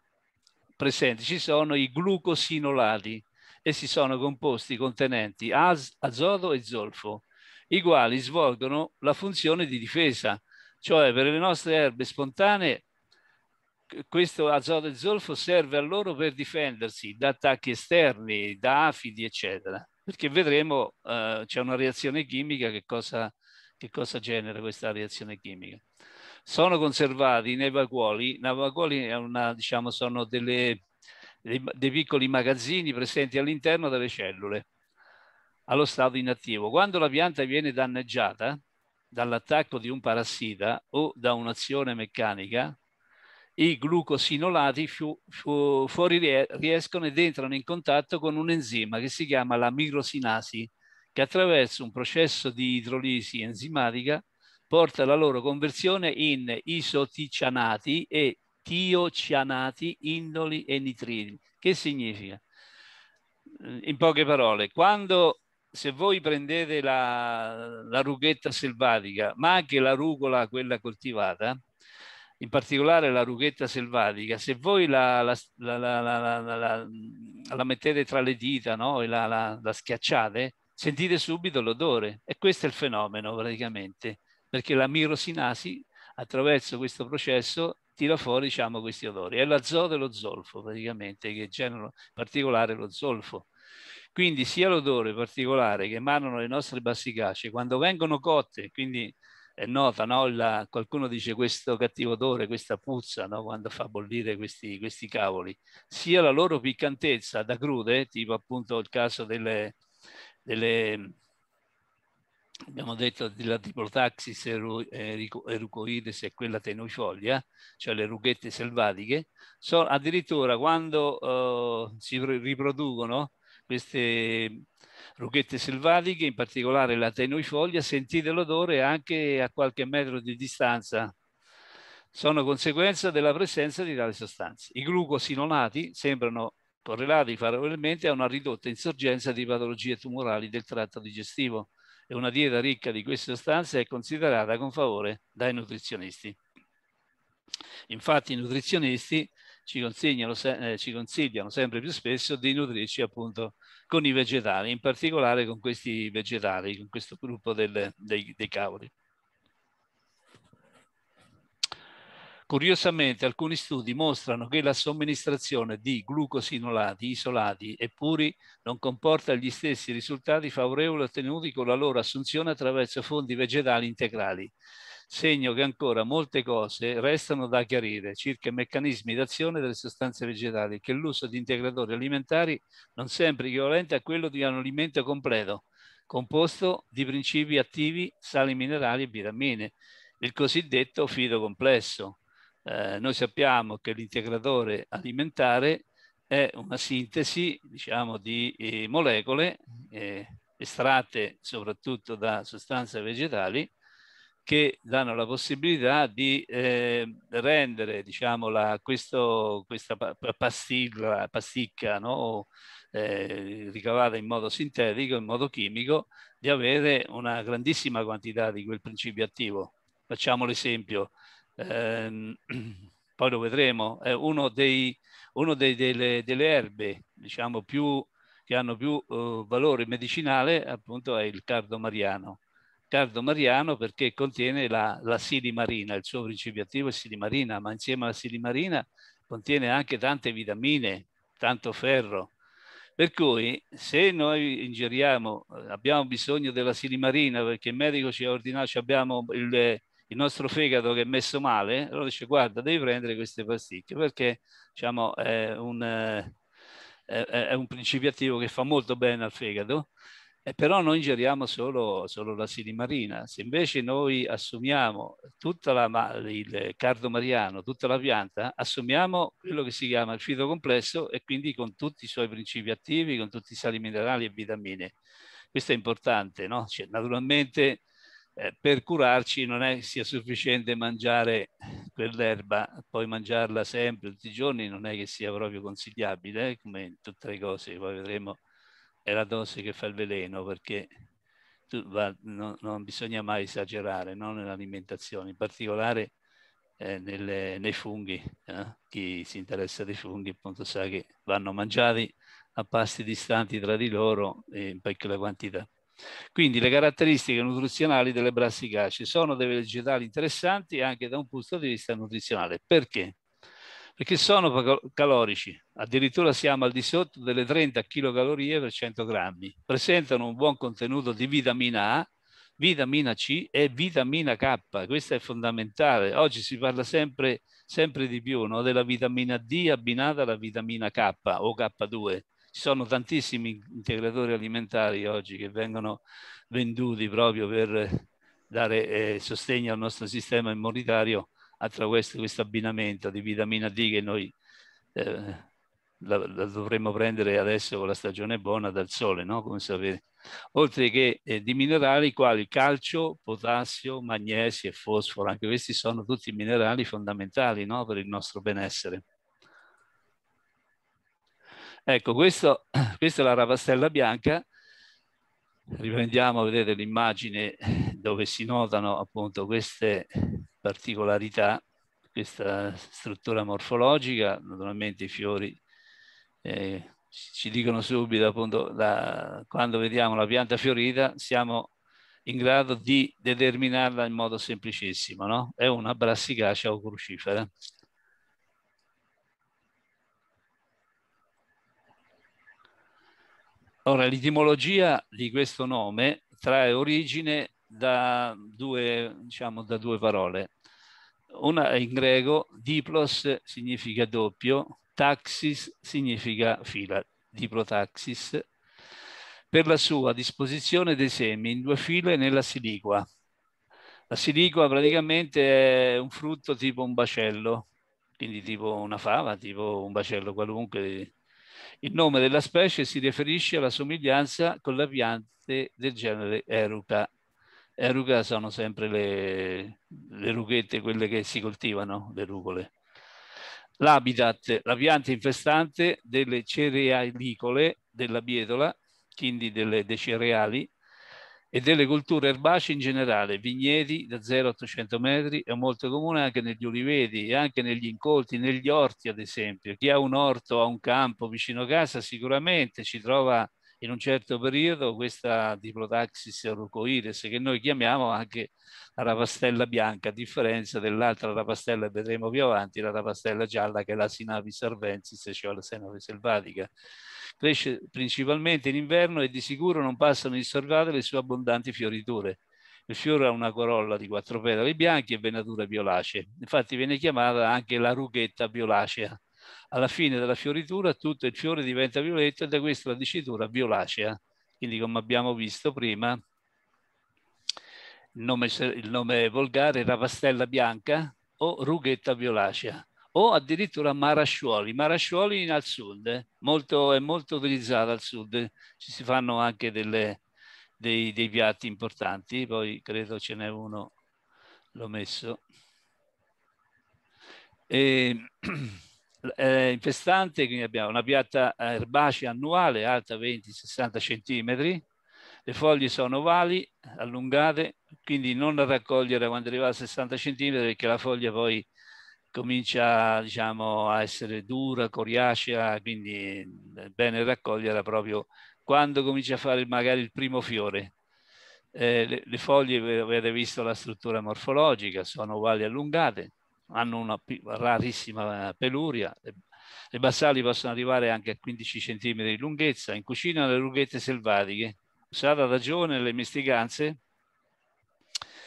presenti ci sono i glucosinolati. si sono composti contenenti azoto e zolfo, i quali svolgono la funzione di difesa, cioè per le nostre erbe spontanee questo azoto e zolfo serve a loro per difendersi da attacchi esterni, da afidi, eccetera. Perché vedremo, eh, c'è una reazione chimica, che cosa, che cosa genera questa reazione chimica sono conservati nei vacuoli. I vacuoli una, diciamo, sono delle, dei, dei piccoli magazzini presenti all'interno delle cellule, allo stato inattivo. Quando la pianta viene danneggiata dall'attacco di un parassita o da un'azione meccanica, i glucosinolati fu, fu, fuori riescono ed entrano in contatto con un enzima che si chiama la microsinasi, che attraverso un processo di idrolisi enzimatica porta la loro conversione in isoticianati e tiocianati, indoli e nitridi. Che significa? Eh, in poche parole, quando se voi prendete la, la rughetta selvatica, ma anche la rugola, quella coltivata, in particolare la rughetta selvatica, se voi la, la, la, la mettete tra le dita no? e la, schiacciate, sentite subito l'odore. E questo è il fenomeno praticamente perché la mirosinasi attraverso questo processo tira fuori diciamo, questi odori. È l'azoto e lo zolfo praticamente che generano in particolare lo zolfo. Quindi sia l'odore particolare che emanano le nostre bassicacee quando vengono cotte, quindi è nota, no? La, qualcuno dice questo cattivo odore, questa puzza no? quando fa bollire questi, questi, cavoli, sia la loro piccantezza da crude, tipo appunto il caso delle, delle abbiamo detto della diplotaxis erucoides e quella tenufoglia, cioè le rughette selvatiche, so, addirittura quando eh, si riproducono queste rughette selvatiche, in particolare la tenuifoglia, sentite l'odore anche a qualche metro di distanza. Sono conseguenza della presenza di tali sostanze. I glucosinolati sembrano correlati favorevolmente a una ridotta insorgenza di patologie tumorali del tratto digestivo e una dieta ricca di queste sostanze è considerata con favore dai nutrizionisti. Infatti i nutrizionisti ci consigliano, eh, ci consigliano, sempre più spesso di nutrirci appunto con i vegetali, in particolare con questi vegetali, con questo gruppo del, dei, dei cavoli. Curiosamente alcuni studi mostrano che la somministrazione di glucosinolati isolati e puri non comporta gli stessi risultati favorevoli ottenuti con la loro assunzione attraverso fondi vegetali integrali, segno che ancora molte cose restano da chiarire circa i meccanismi d'azione delle sostanze vegetali che l'uso di integratori alimentari non sempre equivalente a quello di un alimento completo, composto di principi attivi, sali minerali e vitamine, il cosiddetto fido complesso eh, noi sappiamo che l'integratore alimentare è una sintesi, diciamo, di eh, molecole eh, estratte soprattutto da sostanze vegetali che danno la possibilità di eh, rendere, diciamo, la, questo, questa pastiglia, pasticca, no? Eh, ricavata in modo sintetico, in modo chimico, di avere una grandissima quantità di quel principio attivo. Facciamo l'esempio, Ehm, poi lo vedremo, è uno, dei, uno dei, delle, delle, erbe diciamo, più, che hanno più eh, valore medicinale appunto è il cardo mariano. Cardo mariano perché contiene la, la silimarina, il suo principio attivo è silimarina, ma insieme alla silimarina contiene anche tante vitamine, tanto ferro. Per cui se noi ingeriamo, eh, abbiamo bisogno della silimarina perché il medico ci ha ordinato, abbiamo il, il nostro fegato che è messo male, allora dice guarda devi prendere queste pasticche perché diciamo, è, un, è, è un principio attivo che fa molto bene al fegato, eh, però noi ingeriamo solo, solo la silimarina. Se invece noi assumiamo tutto il cardo mariano, tutta la pianta, assumiamo quello che si chiama il fito complesso e quindi con tutti i suoi principi attivi, con tutti i sali minerali e vitamine. Questo è importante, no? Cioè, naturalmente eh, per curarci non è sia sufficiente mangiare quell'erba, poi mangiarla sempre tutti i giorni non è che sia proprio consigliabile, eh, come tutte le cose, poi vedremo è la dose che fa il veleno perché tu, va, no, non bisogna mai esagerare no? nell'alimentazione, in particolare eh, nelle, nei funghi. Eh, chi si interessa dei funghi appunto sa che vanno mangiati a pasti distanti tra di loro eh, in piccola quantità. Quindi le caratteristiche nutrizionali delle brassicacee sono dei vegetali interessanti anche da un punto di vista nutrizionale. Perché? Perché sono calorici, addirittura siamo al di sotto delle 30 kcal per 100 grammi, presentano un buon contenuto di vitamina A, vitamina C e vitamina K, questa è fondamentale. Oggi si parla sempre, sempre di più no? della vitamina D abbinata alla vitamina K o K2 ci sono tantissimi integratori alimentari oggi che vengono venduti proprio per dare eh, sostegno al nostro sistema immunitario attraverso questo abbinamento di vitamina D che noi eh, la, la, dovremmo prendere adesso con la stagione buona dal sole, no? come sapete, oltre che eh, di minerali quali calcio, potassio, magnesio e fosforo, anche questi sono tutti minerali fondamentali no? per il nostro benessere. Ecco, questo, questa è la ravastella bianca. Riprendiamo, vedete l'immagine dove si notano appunto queste particolarità, questa struttura morfologica, naturalmente i fiori eh, ci dicono subito appunto la, quando vediamo la pianta fiorita siamo in grado di determinarla in modo semplicissimo, no? È una brassicacea o crucifera. Ora, l'etimologia di questo nome trae origine da due, diciamo, da due parole. Una in greco, diplos significa doppio, taxis significa fila, diplotaxis, per la sua disposizione dei semi in due file nella siliqua. La siliqua praticamente è un frutto tipo un bacello, quindi tipo una fava, tipo un bacello qualunque il nome della specie si riferisce alla somiglianza con la piante del genere Eruca. Eruca sono sempre le, le rughette, quelle che si coltivano, le rugole. L'habitat, la pianta infestante delle cerealicole della bietola, quindi delle, dei cereali, e delle colture erbacee in generale, vigneti da 0 a 800 metri, è molto comune anche negli uliveti e anche negli incolti, negli orti ad esempio. Chi ha un orto, ha un campo vicino a casa, sicuramente ci trova in un certo periodo questa Diplotaxis rucoides che noi chiamiamo anche rapastella bianca, a differenza dell'altra rapastella vedremo più avanti, la rapastella gialla che è la Sinavis arvensis, cioè la Sinavis selvatica. Cresce principalmente in inverno e di sicuro non passano inosservate le sue abbondanti fioriture. Il fiore ha una corolla di quattro petali bianchi e venature violacee. Infatti viene chiamata anche la rughetta violacea alla fine della fioritura tutto il fiore diventa violetto e da questo la dicitura violacea. Quindi come abbiamo visto prima, il nome, il nome volgare era pastella bianca o rughetta violacea o addirittura marasciuoli, marasciuoli al sud, molto, è molto utilizzata al sud, ci si fanno anche delle, dei, dei piatti importanti, poi credo ce n'è uno, l'ho messo. E... eh, infestante, quindi abbiamo una pianta erbacea annuale alta 20-60 cm, le foglie sono ovali, allungate, quindi non raccogliere quando arriva a 60 cm perché la foglia poi comincia diciamo, a essere dura, coriacea, quindi è eh, bene raccoglierla proprio quando comincia a fare magari il primo fiore. Eh, le, le foglie, avete visto la struttura morfologica, sono ovali allungate, hanno una rarissima peluria, le bassali possono arrivare anche a 15 cm di lunghezza, in cucina le rughette selvatiche. Usate a ragione le mestiganze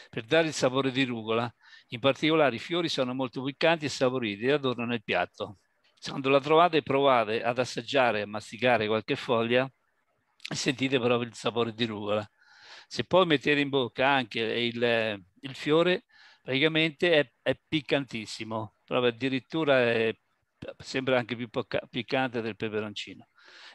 per dare il sapore di rugola. In particolare i fiori sono molto piccanti e saporiti e adornano il piatto. Quando la trovate provate ad assaggiare e masticare qualche foglia e sentite proprio il sapore di rugola. Se poi mettete in bocca anche il, il fiore, praticamente è, è piccantissimo, proprio addirittura è, sembra anche più piccante del peperoncino.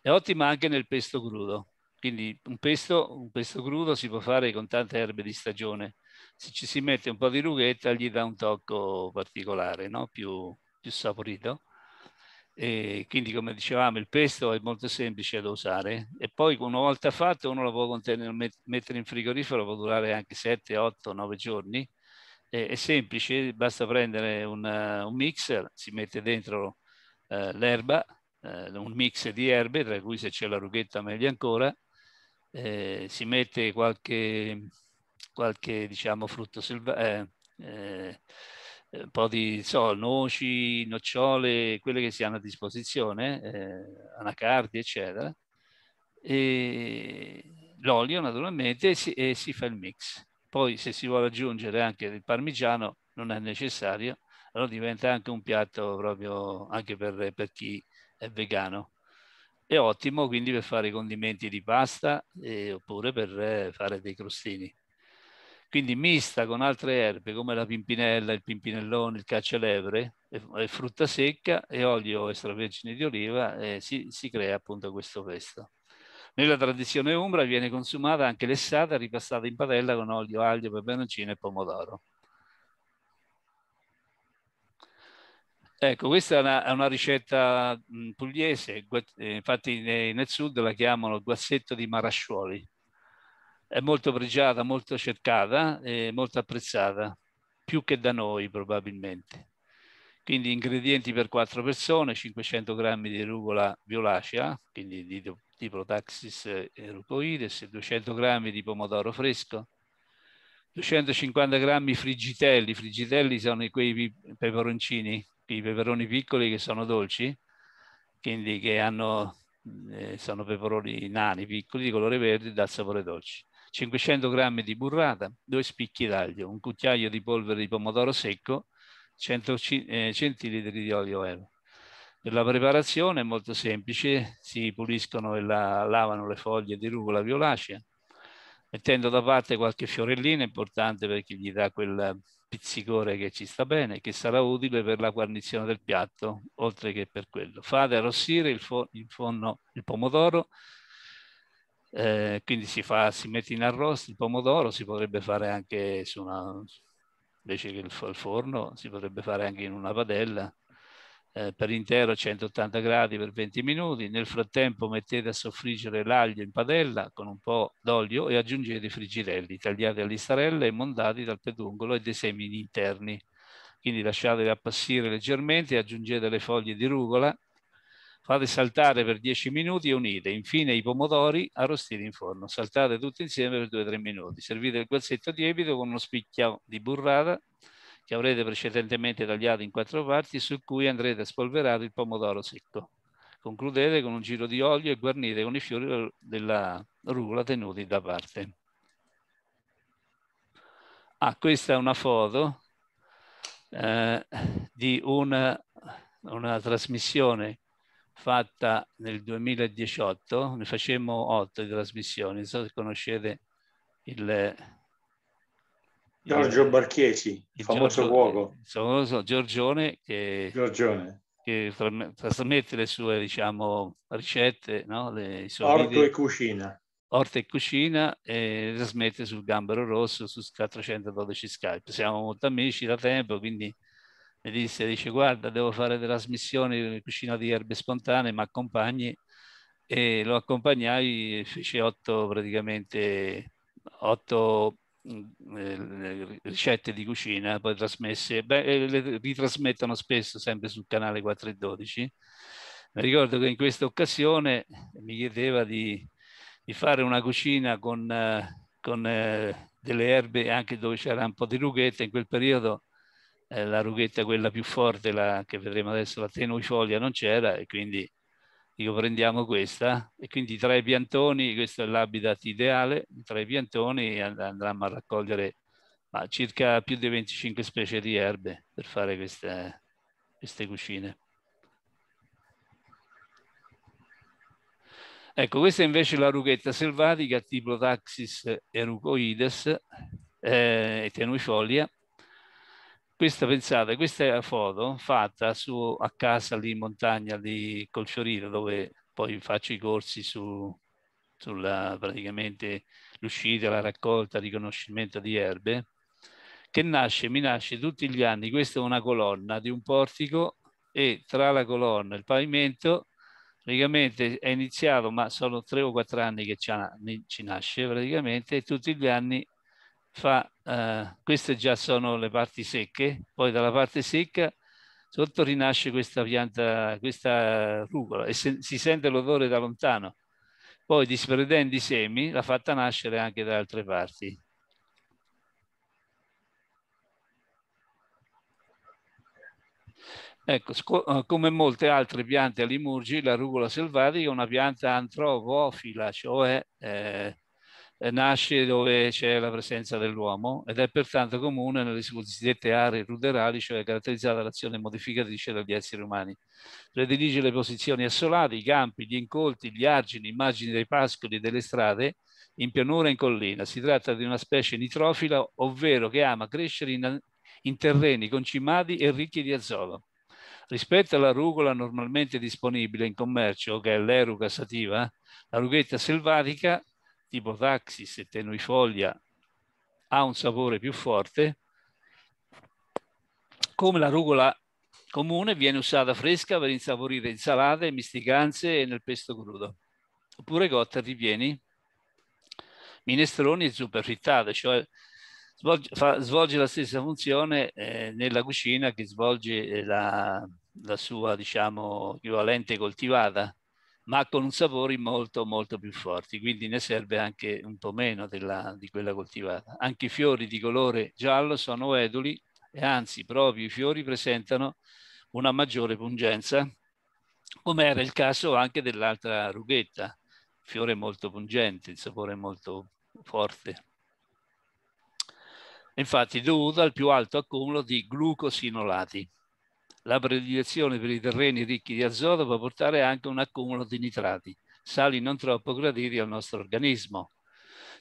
È ottima anche nel pesto crudo, quindi un pesto, un pesto crudo si può fare con tante erbe di stagione. Se ci si mette un po' di rughetta gli dà un tocco particolare, no? più, più saporito. E quindi come dicevamo il pesto è molto semplice da usare e poi una volta fatto uno lo può contenere, mettere in frigorifero può durare anche 7, 8, 9 giorni è, è semplice, basta prendere una, eh, un mixer, si mette dentro eh, l'erba, eh, un mix di erbe, tra cui se c'è la rughetta meglio ancora, eh, si mette qualche, qualche diciamo, frutto selvaggio, eh, eh, un po' di so, noci, nocciole, quelle che si hanno a disposizione, eh, anacardi, eccetera, e l'olio naturalmente e si, e si fa il mix. Poi se si vuole aggiungere anche del parmigiano non è necessario, allora diventa anche un piatto proprio anche per, per chi è vegano. È ottimo quindi per fare condimenti di pasta eh, oppure per eh, fare dei crostini. Quindi mista con altre erbe come la pimpinella, il pimpinellone, il caccialevre, e frutta secca e olio extravergine di oliva eh, si, si crea appunto questo pesto. Nella tradizione umbra viene consumata anche l'estate ripassata in padella con olio, aglio, peperoncino e pomodoro. Ecco, questa è una, è una ricetta mh, pugliese, eh, infatti eh, nel sud la chiamano guazzetto di marasciuoli. È molto pregiata, molto cercata e molto apprezzata, più che da noi probabilmente. Quindi ingredienti per quattro persone, 500 grammi di rucola violacea, quindi di, tipo taxis erucoides, 200 grammi di pomodoro fresco, 250 grammi friggitelli, friggitelli sono quei peperoncini, i peperoni piccoli che sono dolci, quindi che hanno, eh, sono peperoni nani, piccoli, di colore verde, dal sapore dolce. 500 grammi di burrata, due spicchi d'aglio, un cucchiaio di polvere di pomodoro secco, 100 eh, centilitri di olio evo. Per la preparazione è molto semplice, si puliscono e la, lavano le foglie di rucola violacea, mettendo da parte qualche fiorellina importante perché gli dà quel pizzicore che ci sta bene, che sarà utile per la guarnizione del piatto, oltre che per quello. Fate arrossire il, fo il, forno, il pomodoro, eh, quindi si, fa, si mette in arrosto il pomodoro, si potrebbe fare anche su una, invece che al forno, si potrebbe fare anche in una padella, eh, per intero a 180 gradi per 20 minuti. Nel frattempo mettete a soffriggere l'aglio in padella con un po' d'olio e aggiungete i frigirelli tagliati a listarelle e montati dal peduncolo e dei semini interni. Quindi lasciateli appassire leggermente e aggiungete le foglie di rucola fate saltare per 10 minuti e unite. Infine i pomodori arrostiti in forno. Saltate tutti insieme per 2-3 minuti. Servite il guazzetto tiepido con uno spicchio di burrata che avrete precedentemente tagliato in quattro parti su cui andrete a spolverare il pomodoro secco. Concludete con un giro di olio e guarnite con i fiori della rucola tenuti da parte. Ah, questa è una foto eh, di una, una trasmissione fatta nel 2018, ne facemmo otto di trasmissioni, non so se conoscete il... Giorgio Barchiesi, il, il famoso Giorgio, cuoco. Il famoso Giorgione che, Giorgione che, trasmette le sue diciamo, ricette, no? le, Orto video, e cucina. Orto e cucina e trasmette sul Gambero Rosso, su 412 Skype. Siamo molto amici da tempo, quindi mi disse, dice guarda devo fare delle trasmissioni in cucina di erbe spontanee, ma accompagni e lo accompagnai fece otto praticamente otto mm, eh, ricette di cucina poi trasmesse beh, eh, le ritrasmettono spesso sempre sul canale 412 mi ricordo che in questa occasione mi chiedeva di, di fare una cucina con, eh, con delle erbe anche dove c'era un po' di rughetta in quel periodo eh, la rughetta quella più forte, la, che vedremo adesso, la tenuifolia non c'era e quindi io prendiamo questa e quindi tra i piantoni, questo è l'habitat ideale, tra i piantoni andremo a raccogliere ma, circa più di 25 specie di erbe per fare queste, queste cucine. Ecco, questa è invece la rughetta selvatica, tipo Taxis erucoides eh, e tenuifoglia, questa, pensate, questa è la foto fatta su, a casa lì in montagna di Colfiorino, dove poi faccio i corsi su, sulla praticamente l'uscita, la raccolta, il riconoscimento di erbe, che nasce, mi nasce tutti gli anni. Questa è una colonna di un portico e tra la colonna e il pavimento praticamente è iniziato, ma sono tre o quattro anni che ci, nasce praticamente, e tutti gli anni fa, eh, queste già sono le parti secche, poi dalla parte secca sotto rinasce questa pianta, questa rucola e se, si sente l'odore da lontano. Poi disperdendo i semi l'ha fatta nascere anche da altre parti. Ecco, eh, come molte altre piante a limurgi, la rugola selvatica è una pianta antropofila, cioè eh, eh, nasce dove c'è la presenza dell'uomo ed è pertanto comune nelle cosiddette aree ruderali, cioè caratterizzata dall'azione modificatrice degli esseri umani. Predilige le posizioni assolate, i campi, gli incolti, gli argini, immagini dei pascoli e delle strade, in pianura e in collina. Si tratta di una specie nitrofila, ovvero che ama crescere in, in terreni concimati e ricchi di azoto. Rispetto alla rugola normalmente disponibile in commercio, che è l'eruca sativa, la rughetta selvatica tipo Taxis e Tenuifoglia ha un sapore più forte, come la rugola comune viene usata fresca per insaporire insalate, misticanze e nel pesto crudo, oppure cotta ripieni, minestroni e zuppe frittate, cioè svolge, fa, svolge la stessa funzione eh, nella cucina che svolge eh, la, la sua, diciamo, equivalente coltivata, ma con sapori molto molto più forti, quindi ne serve anche un po' meno della, di quella coltivata. Anche i fiori di colore giallo sono eduli e anzi proprio i fiori presentano una maggiore pungenza, come era il caso anche dell'altra rughetta, fiore molto pungente, il sapore molto forte. Infatti dovuto al più alto accumulo di glucosinolati. La predilezione per i terreni ricchi di azoto può portare anche a un accumulo di nitrati, sali non troppo graditi al nostro organismo.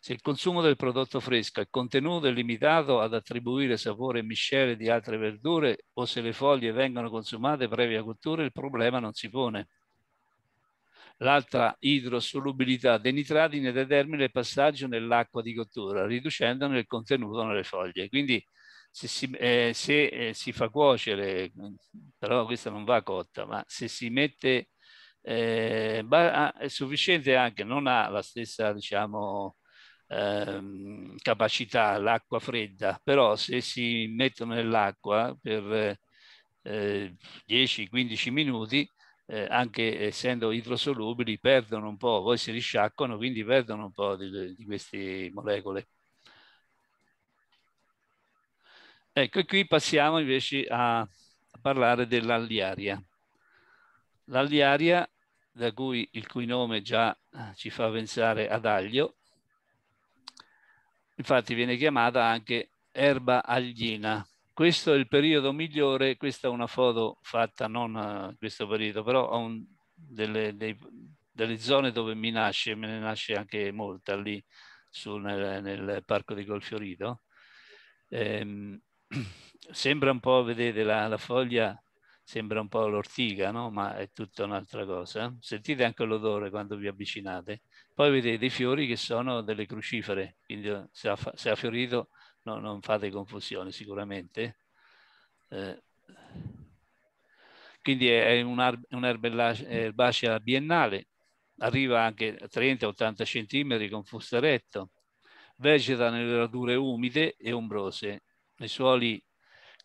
Se il consumo del prodotto fresco è contenuto e limitato ad attribuire sapore e miscele di altre verdure o se le foglie vengono consumate previa cottura, il problema non si pone. L'alta idrosolubilità dei nitrati ne determina il passaggio nell'acqua di cottura, riducendone il contenuto nelle foglie. Quindi se, si, eh, se eh, si, fa cuocere, però questa non va cotta, ma se si mette, eh, ah, è sufficiente anche, non ha la stessa diciamo, ehm, capacità l'acqua fredda, però se si mettono nell'acqua per 10-15 eh, minuti, eh, anche essendo idrosolubili, perdono un po', poi si risciacquano, quindi perdono un po' di, di queste molecole. Ecco, e qui passiamo invece a, a parlare dell'alliaria. L'alliaria, cui, il cui nome già eh, ci fa pensare ad aglio, infatti viene chiamata anche erba aglina. Questo è il periodo migliore, questa è una foto fatta non a eh, questo periodo, però a un, delle, dei, delle, zone dove mi nasce, me ne nasce anche molta lì sul, nel, nel, parco di Golfiorito. Ehm, sembra un po', vedete, la, la foglia sembra un po' l'ortiga, no? ma è tutta un'altra cosa. Sentite anche l'odore quando vi avvicinate. Poi vedete i fiori che sono delle crucifere, quindi se ha, se ha fiorito no, non fate confusione sicuramente. Eh, quindi è un'erbacea un biennale, arriva anche a 30-80 cm con fustaretto, vegeta nelle radure umide e ombrose, nei suoli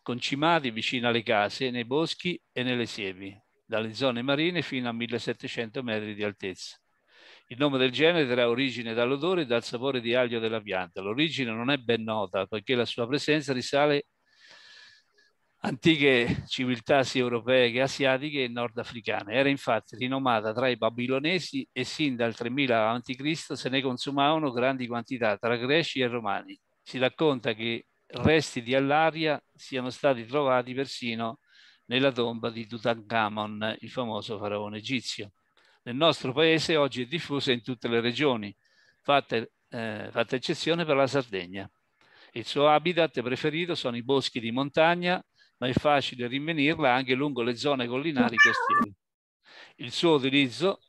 concimati vicino alle case, nei boschi e nelle siepi, dalle zone marine fino a 1700 metri di altezza. Il nome del genere trae origine dall'odore e dal sapore di aglio della pianta. L'origine non è ben nota poiché la sua presenza risale a antiche civiltà sia europee che asiatiche e nordafricane. Era infatti rinomata tra i babilonesi e sin dal 3000 a.C. se ne consumavano grandi quantità tra greci e romani. Si racconta che resti di all'aria siano stati trovati persino nella tomba di Tutankhamon, il famoso faraone egizio. Nel nostro paese oggi è diffusa in tutte le regioni, fatta, eh, fatta eccezione per la Sardegna. Il suo habitat preferito sono i boschi di montagna, ma è facile rinvenirla anche lungo le zone collinari costiere. Il suo utilizzo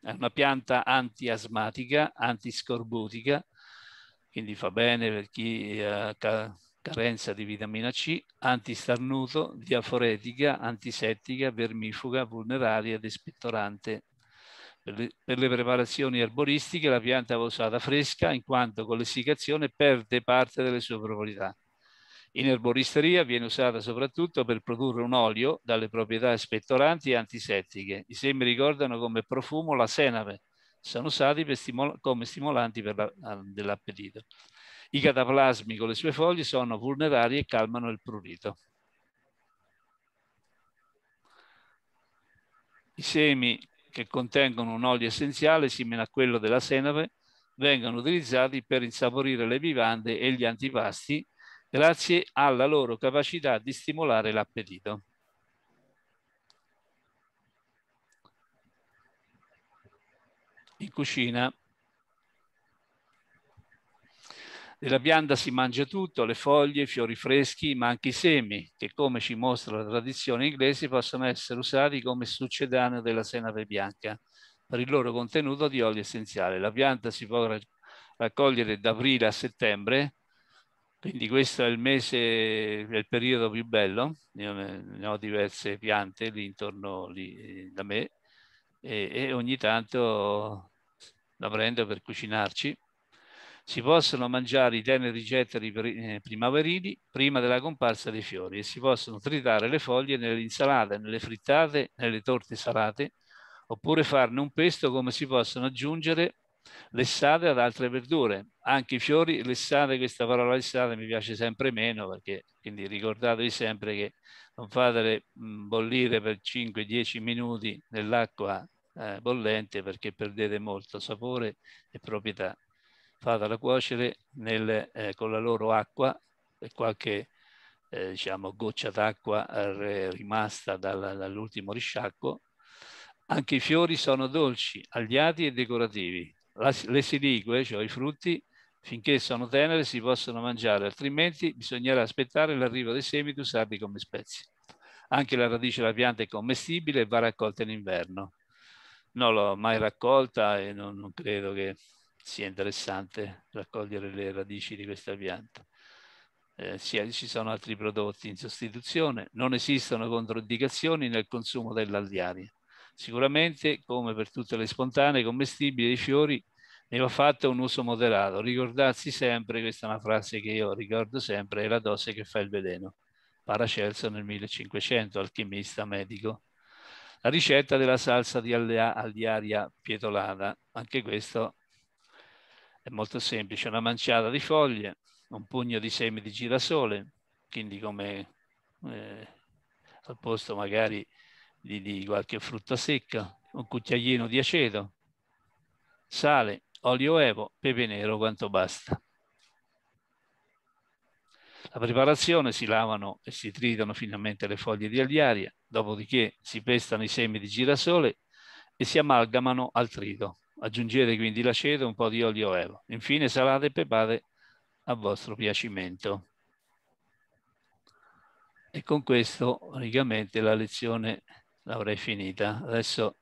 è una pianta antiasmatica, antiscorbutica, quindi fa bene per chi ha eh, carenza di vitamina C, antistarnuto, diaforetica, antisettica, vermifuga, vulneraria ed espettorante. Per le, per le preparazioni erboristiche la pianta va usata fresca in quanto con l'essiccazione perde parte delle sue proprietà. In erboristeria viene usata soprattutto per produrre un olio dalle proprietà espettoranti e antisettiche. I semi ricordano come profumo la senape, sono usati stimol come stimolanti dell'appetito. I cataplasmi con le sue foglie sono vulnerari e calmano il prurito. I semi che contengono un olio essenziale simile a quello della senape vengono utilizzati per insaporire le vivande e gli antipasti grazie alla loro capacità di stimolare l'appetito. in cucina Della pianta si mangia tutto, le foglie, i fiori freschi, ma anche i semi, che come ci mostra la tradizione inglese possono essere usati come succedaneo della senape bianca per il loro contenuto di olio essenziale. La pianta si può raccogliere da aprile a settembre, quindi questo è il mese, è il periodo più bello. Io ne ho diverse piante lì intorno lì, eh, da me e, e ogni tanto la prendo per cucinarci. Si possono mangiare i teneri getteri eh, primaverili prima della comparsa dei fiori e si possono tritare le foglie nelle insalate, nelle frittate, nelle torte salate, oppure farne un pesto come si possono aggiungere l'estate ad altre verdure, anche i fiori, l'estate, questa parola l'estate mi piace sempre meno perché quindi ricordatevi sempre che non fatele mm, bollire per 5-10 minuti nell'acqua eh, bollente perché perdete molto sapore e proprietà. Fatela cuocere nel, eh, con la loro acqua e qualche eh, diciamo, goccia d'acqua rimasta dall'ultimo risciacquo. Anche i fiori sono dolci, agliati e decorativi. La, le silique, cioè i frutti, Finché sono tenere si possono mangiare, altrimenti bisognerà aspettare l'arrivo dei semi usarli come spezie. Anche la radice della pianta è commestibile e va raccolta in inverno. Non l'ho mai raccolta e non, non credo che sia interessante raccogliere le radici di questa pianta. Eh, ci sono altri prodotti in sostituzione, non esistono controindicazioni nel consumo dell'aldiaria. Sicuramente, come per tutte le spontanee commestibili, i fiori ne ho fatto un uso moderato. Ricordarsi sempre, questa è una frase che io ricordo sempre, è la dose che fa il veleno. Paracelso nel 1500, alchimista medico. La ricetta della salsa di agliaria pietolata, anche questo è molto semplice, una manciata di foglie, un pugno di semi di girasole, quindi come eh, al posto magari di, di qualche frutta secca, un cucchiaino di aceto, sale, olio evo, pepe nero, quanto basta. La preparazione si lavano e si tritano finalmente le foglie di agliaria, dopodiché si pestano i semi di girasole e si amalgamano al trito. Aggiungete quindi l'aceto e un po' di olio evo. Infine salate e pepate a vostro piacimento. E con questo, praticamente, la lezione l'avrei finita. Adesso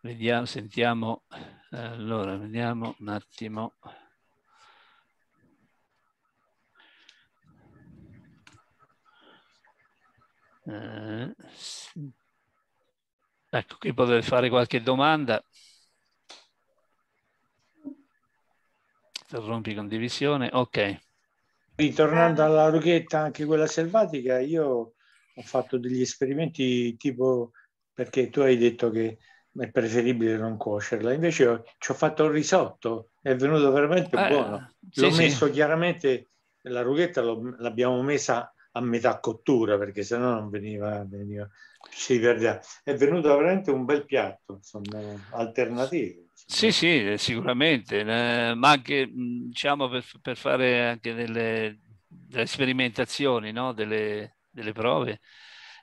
Vediamo, sentiamo, allora vediamo un attimo. Eh, ecco, qui potete fare qualche domanda. Interrompi condivisione, ok. Ritornando alla rughetta, anche quella selvatica, io ho fatto degli esperimenti tipo, perché tu hai detto che è preferibile non cuocerla. Invece ci ho fatto il risotto, è venuto veramente eh, buono. L'ho sì, messo chiaramente, la rughetta l'abbiamo messa a metà cottura perché sennò non veniva, veniva si perdeva. È venuto veramente un bel piatto, insomma, alternativo. Sì, sì, sicuramente, eh, ma anche diciamo per, per fare anche delle, delle sperimentazioni, no? delle, delle prove.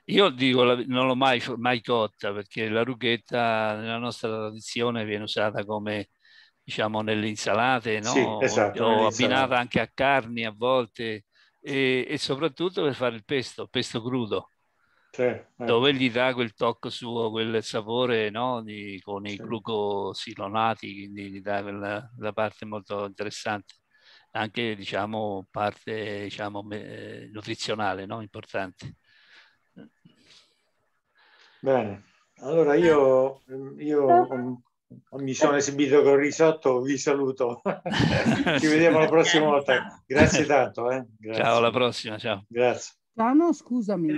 Io dico, non l'ho mai, mai cotta perché la rughetta nella nostra tradizione viene usata come, diciamo, nelle insalate, no? Sì, esatto, o, nelle abbinata anche a carni a volte e, e, soprattutto per fare il pesto, il pesto crudo. Sì, eh. Dove gli dà quel tocco suo, quel sapore no? Di, con i sì. glucosilonati, quindi gli dà quella, la parte molto interessante anche diciamo parte diciamo, eh, nutrizionale no? importante. Bene, allora io, io ah. mm, mi sono esibito con il risotto, vi saluto. Ci vediamo la prossima volta. Grazie tanto. Eh. Grazie. Ciao, alla prossima, ciao. Grazie. Tano, ah, scusami,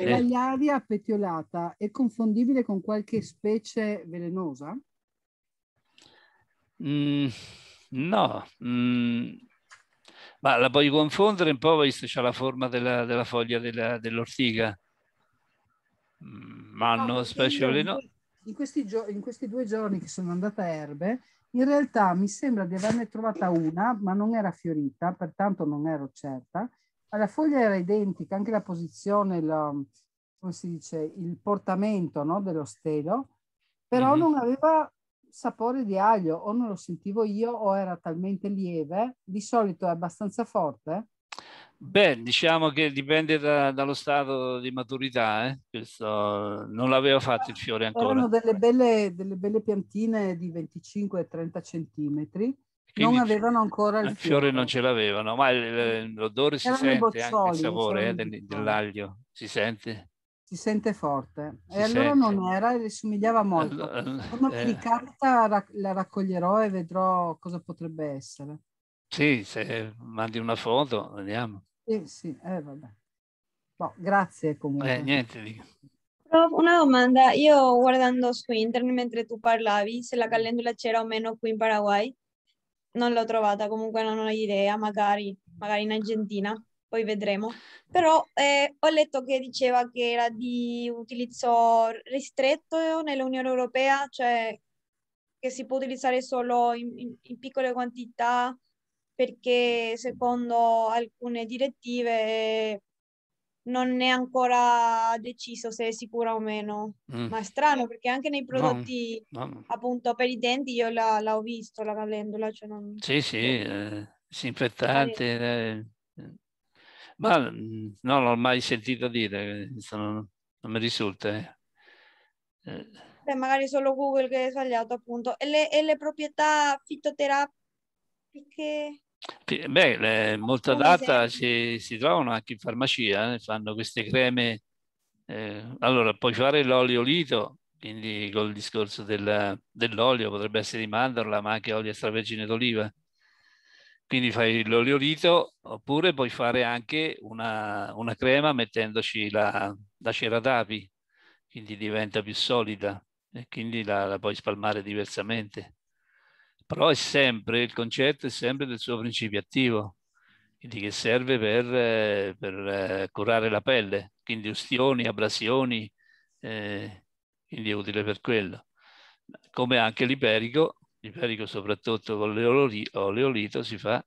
l'agliaria petiolata è confondibile con qualche specie velenosa? Mm, no, mm, ma la puoi confondere un po', visto c'è la forma della, della foglia dell'ortiga. Mm, ma no, non specially no. In questi, gio- in questi due giorni che sono andata a Erbe, in realtà mi sembra di averne trovata una, ma non era fiorita, pertanto non ero certa. La foglia era identica, anche la posizione, la, come si dice, il portamento no, dello stelo, però mm-hmm. non aveva sapore di aglio, o non lo sentivo io, o era talmente lieve, di solito è abbastanza forte, Beh, diciamo che dipende da, dallo stato di maturità, eh? Questo non l'avevo fatto il fiore ancora. Erano delle belle, delle belle piantine di 25-30 centimetri, Quindi non avevano ancora il, fiore. il fiore. non ce l'avevano, ma l'odore si sente, boccioli, anche il sapore eh, dell'aglio si sente si sente forte. Si e allora sente. non era le somigliava molto. allora, applicata eh. la raccoglierò e vedrò cosa potrebbe essere. Sì, se mandi una foto, vediamo. Sì, sì, eh, vabbè. No, grazie comunque. Eh, niente. Dico. una domanda. Io guardando su internet mentre tu parlavi, se la calendula c'era o meno qui in Paraguay, non l'ho trovata, comunque non ho idea, magari, magari in Argentina, poi vedremo. Però eh, ho letto che diceva che era di utilizzo ristretto nell'Unione Europea, cioè che si può utilizzare solo in, in, in piccole quantità perché secondo alcune direttive non è ancora deciso se è sicura o meno. Mm. Ma è strano perché anche nei prodotti no, no. appunto per i denti io la, la visto la calendola. Cioè non... Sì, sì, eh, disinfettante. Eh, eh. Ma mm, non l'ho mai sentito dire, non, non mi risulta. Eh. eh. Beh, magari solo Google che è sbagliato appunto. E le, e le proprietà fitoterapiche? Beh, molta data si, si, trovano anche in farmacia, eh? fanno queste creme. Eh, allora, puoi fare l'olio lito, quindi col discorso del, dell'olio, potrebbe essere di mandorla, ma anche olio extravergine d'oliva. Quindi fai l'olio lito, oppure puoi fare anche una, una crema mettendoci la, la cera d'api, quindi diventa più solida e quindi la, la puoi spalmare diversamente. Però è sempre, il concetto è sempre del suo principio attivo, quindi che serve per, eh, per eh, curare la pelle, quindi ustioni, abrasioni, eh, quindi è utile per quello. Come anche l'iperico, l'iperico soprattutto con l'oleolito si fa,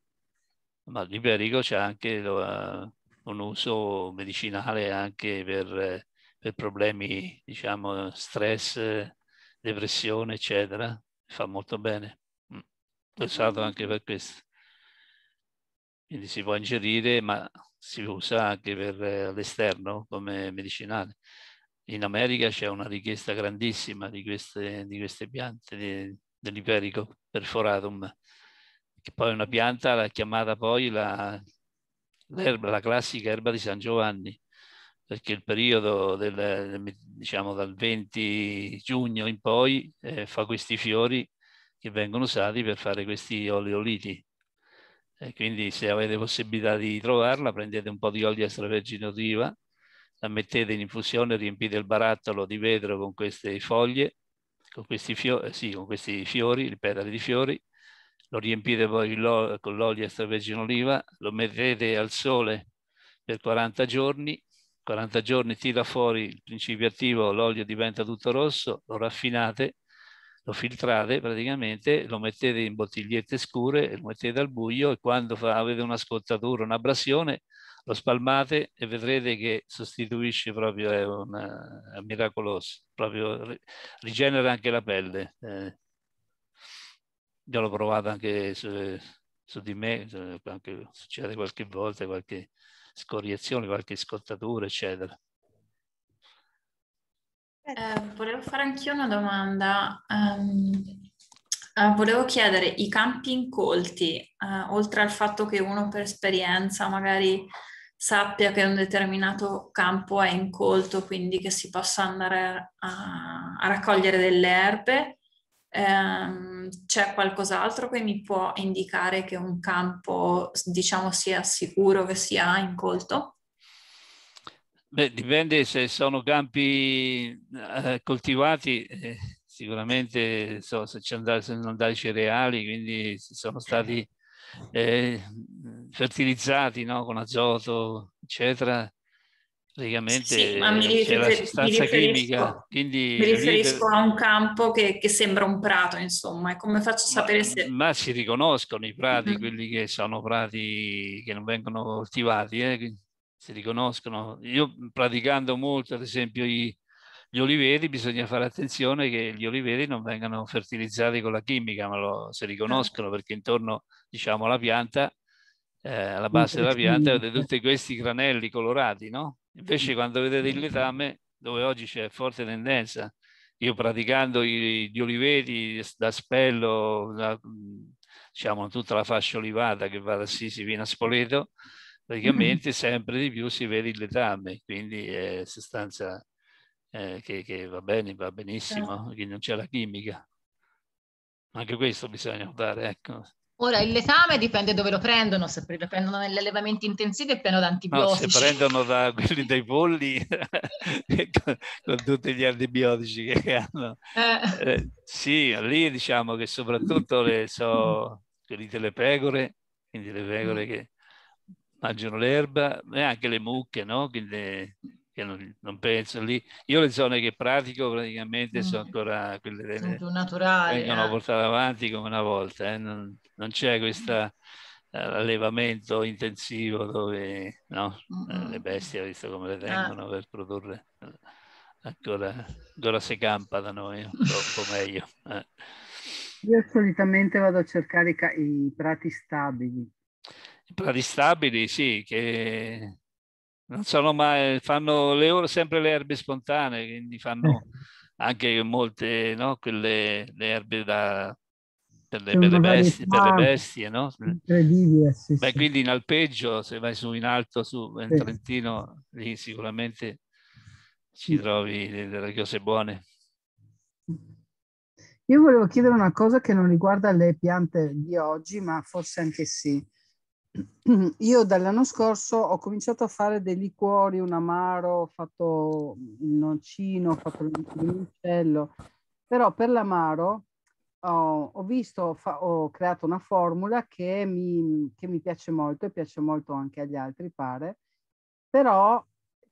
ma l'iperico c'è anche lo, eh, un uso medicinale anche per, per problemi, diciamo, stress, depressione, eccetera, fa molto bene pensato anche per questo. Quindi si può ingerire, ma si usa anche per eh, l'esterno come medicinale. In America c'è una richiesta grandissima di queste, di queste piante, dell'iperico perforatum, che poi è una pianta chiamata poi la, la classica erba di San Giovanni, perché il periodo del, diciamo dal 20 giugno in poi eh, fa questi fiori che vengono usati per fare questi oleoliti. E quindi se avete possibilità di trovarla, prendete un po' di olio extravergine oliva, la mettete in infusione, riempite il barattolo di vetro con queste foglie, con questi, fiori, eh, sì, con questi fiori, il petale di fiori, lo riempite poi con l'olio extravergine oliva, lo mettete al sole per 40 giorni, 40 giorni tira fuori il principio attivo, l'olio diventa tutto rosso, lo raffinate, lo filtrate praticamente, lo mettete in bottigliette scure, lo mettete al buio e quando fa, avete una scottatura, un'abrasione, lo spalmate e vedrete che sostituisce proprio, è, una, è miracoloso, proprio rigenera anche la pelle. Eh, io l'ho provato anche su, su di me, anche, succede qualche volta qualche scorriezione, qualche scottatura, eccetera. Eh, volevo fare anch'io una domanda. Um, uh, volevo chiedere, i campi incolti, uh, oltre al fatto che uno per esperienza magari sappia che un determinato campo è incolto, quindi che si possa andare a, a raccogliere delle erbe, um, c'è qualcos'altro che mi può indicare che un campo, diciamo, sia sicuro che sia incolto? Beh, dipende se sono campi eh, coltivati, eh, sicuramente so, se ci sono andati cereali, quindi se sono stati eh, fertilizzati no, con azoto, eccetera, praticamente sì, ma mi rifer- mi chimica. Quindi mi riferisco per... a un campo che, che, sembra un prato, insomma, e come faccio a sapere ma, se... Ma si riconoscono i prati, mm-hmm. quelli che sono prati che non vengono coltivati, eh? si riconoscono. Io praticando molto, ad esempio, i, gli oliveti, bisogna fare attenzione che gli oliveti non vengano fertilizzati con la chimica, ma lo, si riconoscono perché intorno, diciamo, alla pianta, eh, alla base della pianta, avete tutti questi granelli colorati, no? Invece quando vedete il letame, dove oggi c'è forte tendenza, io praticando i, gli oliveti da Spello, da, diciamo tutta la fascia olivata che va da Sisi fino a Spoleto, praticamente mm. sempre di più si vede il letame, quindi è eh, sostanza eh, che, che, va bene, va benissimo, certo. che non c'è la chimica. Anche questo bisogna notare, ecco. Ora, il letame dipende dove lo prendono, se lo prendono negli allevamenti intensivi è pieno di antibiotici. No, se prendono da quelli dei polli, con, con, tutti gli antibiotici che hanno. Eh. Eh, sì, lì diciamo che soprattutto le, so, quelli delle pecore, quindi le mm. pecore che mangiano l'erba e eh, anche le mucche, no? Quindi, che non, non, penso lì. Io le zone che pratico praticamente mm. sono ancora quelle sono più naturali. Vengono eh. portate avanti come una volta, eh? non, non, c'è questo eh, allevamento intensivo dove no? Eh, le bestie, visto come le ah. tengono per produrre. Ancora, ancora si campa da noi, un po' meglio. Io solitamente vado a cercare i, i prati stabili. Pradistabili, sì, che non sono mai, fanno le ore, sempre le erbe spontanee, quindi fanno eh. anche molte, no, quelle le erbe da, per le, per le, bestie, per le bestie, no? Incredibile, eh, sì, Beh, sì. quindi in alpeggio, se vai su in alto, su in sì. Trentino, lì sicuramente ci trovi delle cose buone. Io volevo chiedere una cosa che non riguarda le piante di oggi, ma forse anche sì io dall'anno scorso ho cominciato a fare dei liquori, un amaro, ho fatto il noncino, ho fatto il limoncello, però per l'amaro ho, ho visto, fa, ho creato una formula che mi, che mi piace molto e piace molto anche agli altri, pare, però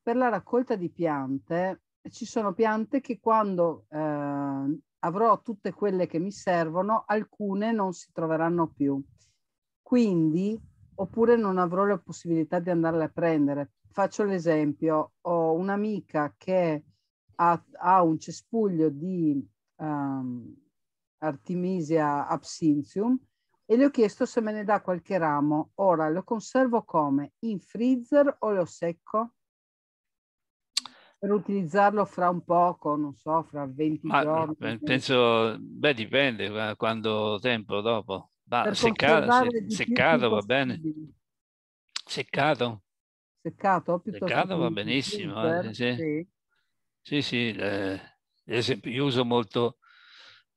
per la raccolta di piante ci sono piante che quando eh, avrò tutte quelle che mi servono, alcune non si troveranno più. Quindi oppure non avrò la possibilità di andarle a prendere. Faccio l'esempio, ho un'amica che ha, ha un cespuglio di um, Artemisia absinthium e le ho chiesto se me ne dà qualche ramo. Ora lo conservo come? In freezer o lo secco? Per utilizzarlo fra un poco, non so, fra 20 Ma, giorni. Eh, penso, beh, dipende eh, quando tempo dopo. Va, seccato, se, seccato va bene. Seccato. Seccato, seccato va benissimo. eh, sì, sì, sì, sì le, esempio, io uso molto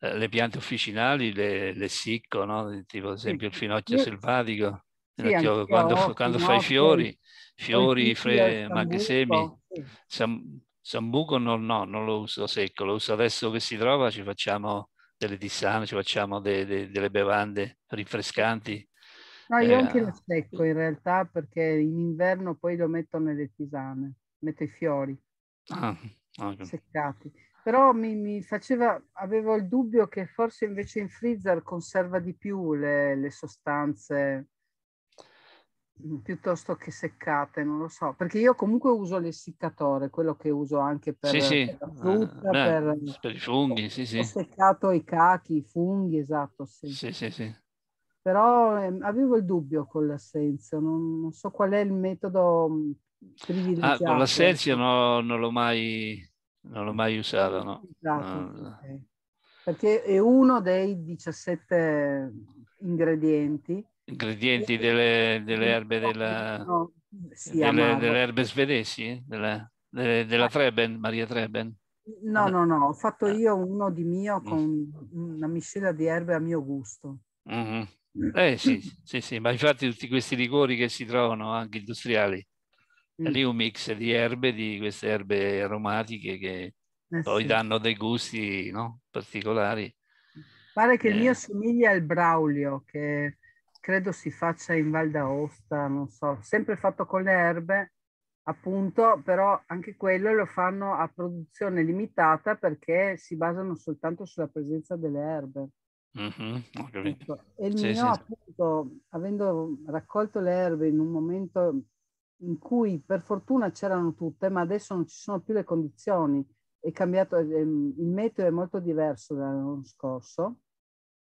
eh, le piante officinali, le, le sicco, no? tipo ad esempio il finocchio io, selvatico, finocchio, quando, ho, quando fai fiori, fiori, fre, anche semi. Sambuco no, no, non lo uso secco, lo uso adesso che si trova, ci facciamo delle disane, ci facciamo de, de, delle bevande rinfrescanti. No, io eh, anche lo secco in realtà perché in inverno poi lo metto nelle tisane, metto i fiori ah, okay. seccati. Però mi, mi, faceva, avevo il dubbio che forse invece in freezer conserva di più le, le sostanze Mm. piuttosto che seccate, non lo so, perché io comunque uso l'essiccatore, quello che uso anche per, sì, sì. per la frutta, eh, Beh, per, per, i funghi, ho, sì, sì. Ho seccato i cachi, i funghi, esatto, sì. Sì, sì, sì. Però eh, avevo il dubbio con l'assenzio, non, non, so qual è il metodo privilegiato. Mm, ah, con l'assenzio no, non l'ho mai, non l'ho mai usato, no. Esatto, no. Okay. Perché è uno dei 17 ingredienti ingredienti delle, delle erbe della, no, delle, delle, erbe svedesi, della, delle, della ah. Treben, Maria Treben. No, no, no, ho fatto eh. io uno di mio mm. con una miscela di erbe a mio gusto. Mm-hmm. Eh sì, sì, sì, ma infatti tutti questi liquori che si trovano anche industriali, mm. lì un mix di erbe, di queste erbe aromatiche che eh, poi sì. danno dei gusti no? particolari. Pare che eh. il mio somiglia al Braulio, che credo si faccia in Val d'Aosta, non so, sempre fatto con le erbe, appunto, però anche quello lo fanno a produzione limitata perché si basano soltanto sulla presenza delle erbe. Mm-hmm, ecco, e il sì, mio, sì. appunto, avendo raccolto le erbe in un momento in cui per fortuna c'erano tutte, ma adesso non ci sono più le condizioni, è cambiato, ehm, il metodo è molto diverso dall'anno scorso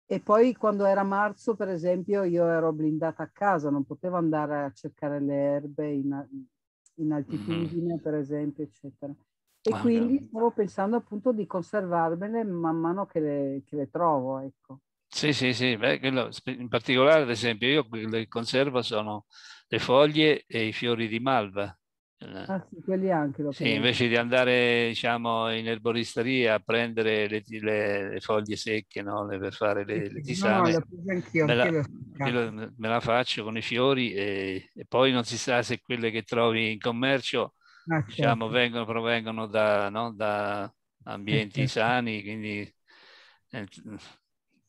e poi quando era marzo, per esempio, io ero blindata a casa, non potevo andare a cercare le erbe in, in mm-hmm. altitudine, mm. per esempio, eccetera. E ah, quindi no. stavo pensando appunto di conservarmele man mano che le, che le trovo, ecco. Sì, sì, sì, Beh, quello, in particolare ad esempio io le conservo sono le foglie e i fiori di malva, eh. Ah, sì, quelli anche sì, invece di andare diciamo, in erboristeria a prendere le, le, le foglie secche no? le, per fare le, le tisane, no, no, me, la, me, la, faccio con i fiori e, e, poi non si sa se quelle che trovi in commercio ah, diciamo, certo. vengono, provengono da, da eh, ambienti certo. sani, quindi eh,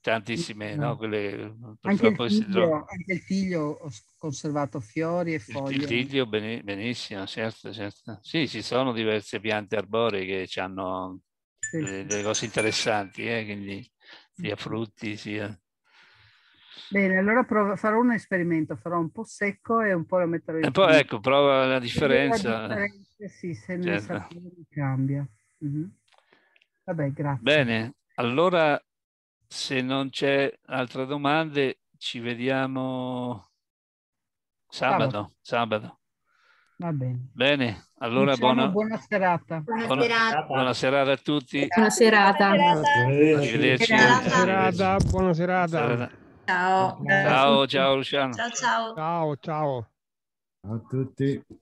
tantissime, no? Eh. Quelle, anche, il figlio, anche il figlio ho conservato fiori e foglie. Il figlio benissimo, certo, certo. Sì, ci sono diverse piante arboree che hanno eh, sì. delle, cose interessanti, eh? quindi sia frutti sia... Bene, allora provo, farò un esperimento, farò un po' secco e un po' lo metterò in... E poi ecco, prova la differenza. La differenza sì, se certo. ne sapere cambia. Mm -hmm. Vabbè, grazie. Bene, allora se non c'è altre domande, ci vediamo sabato. Sabato. sabato. Va bene. Bene, allora buona... buona serata. Buona, buona, serata. buona serata a tutti. Buona serata. Arrivederci. Serata. Buona serata. Ciao. Ciao, ciao Luciano. Ciao, ciao. Ciao, ciao. Ciao a tutti.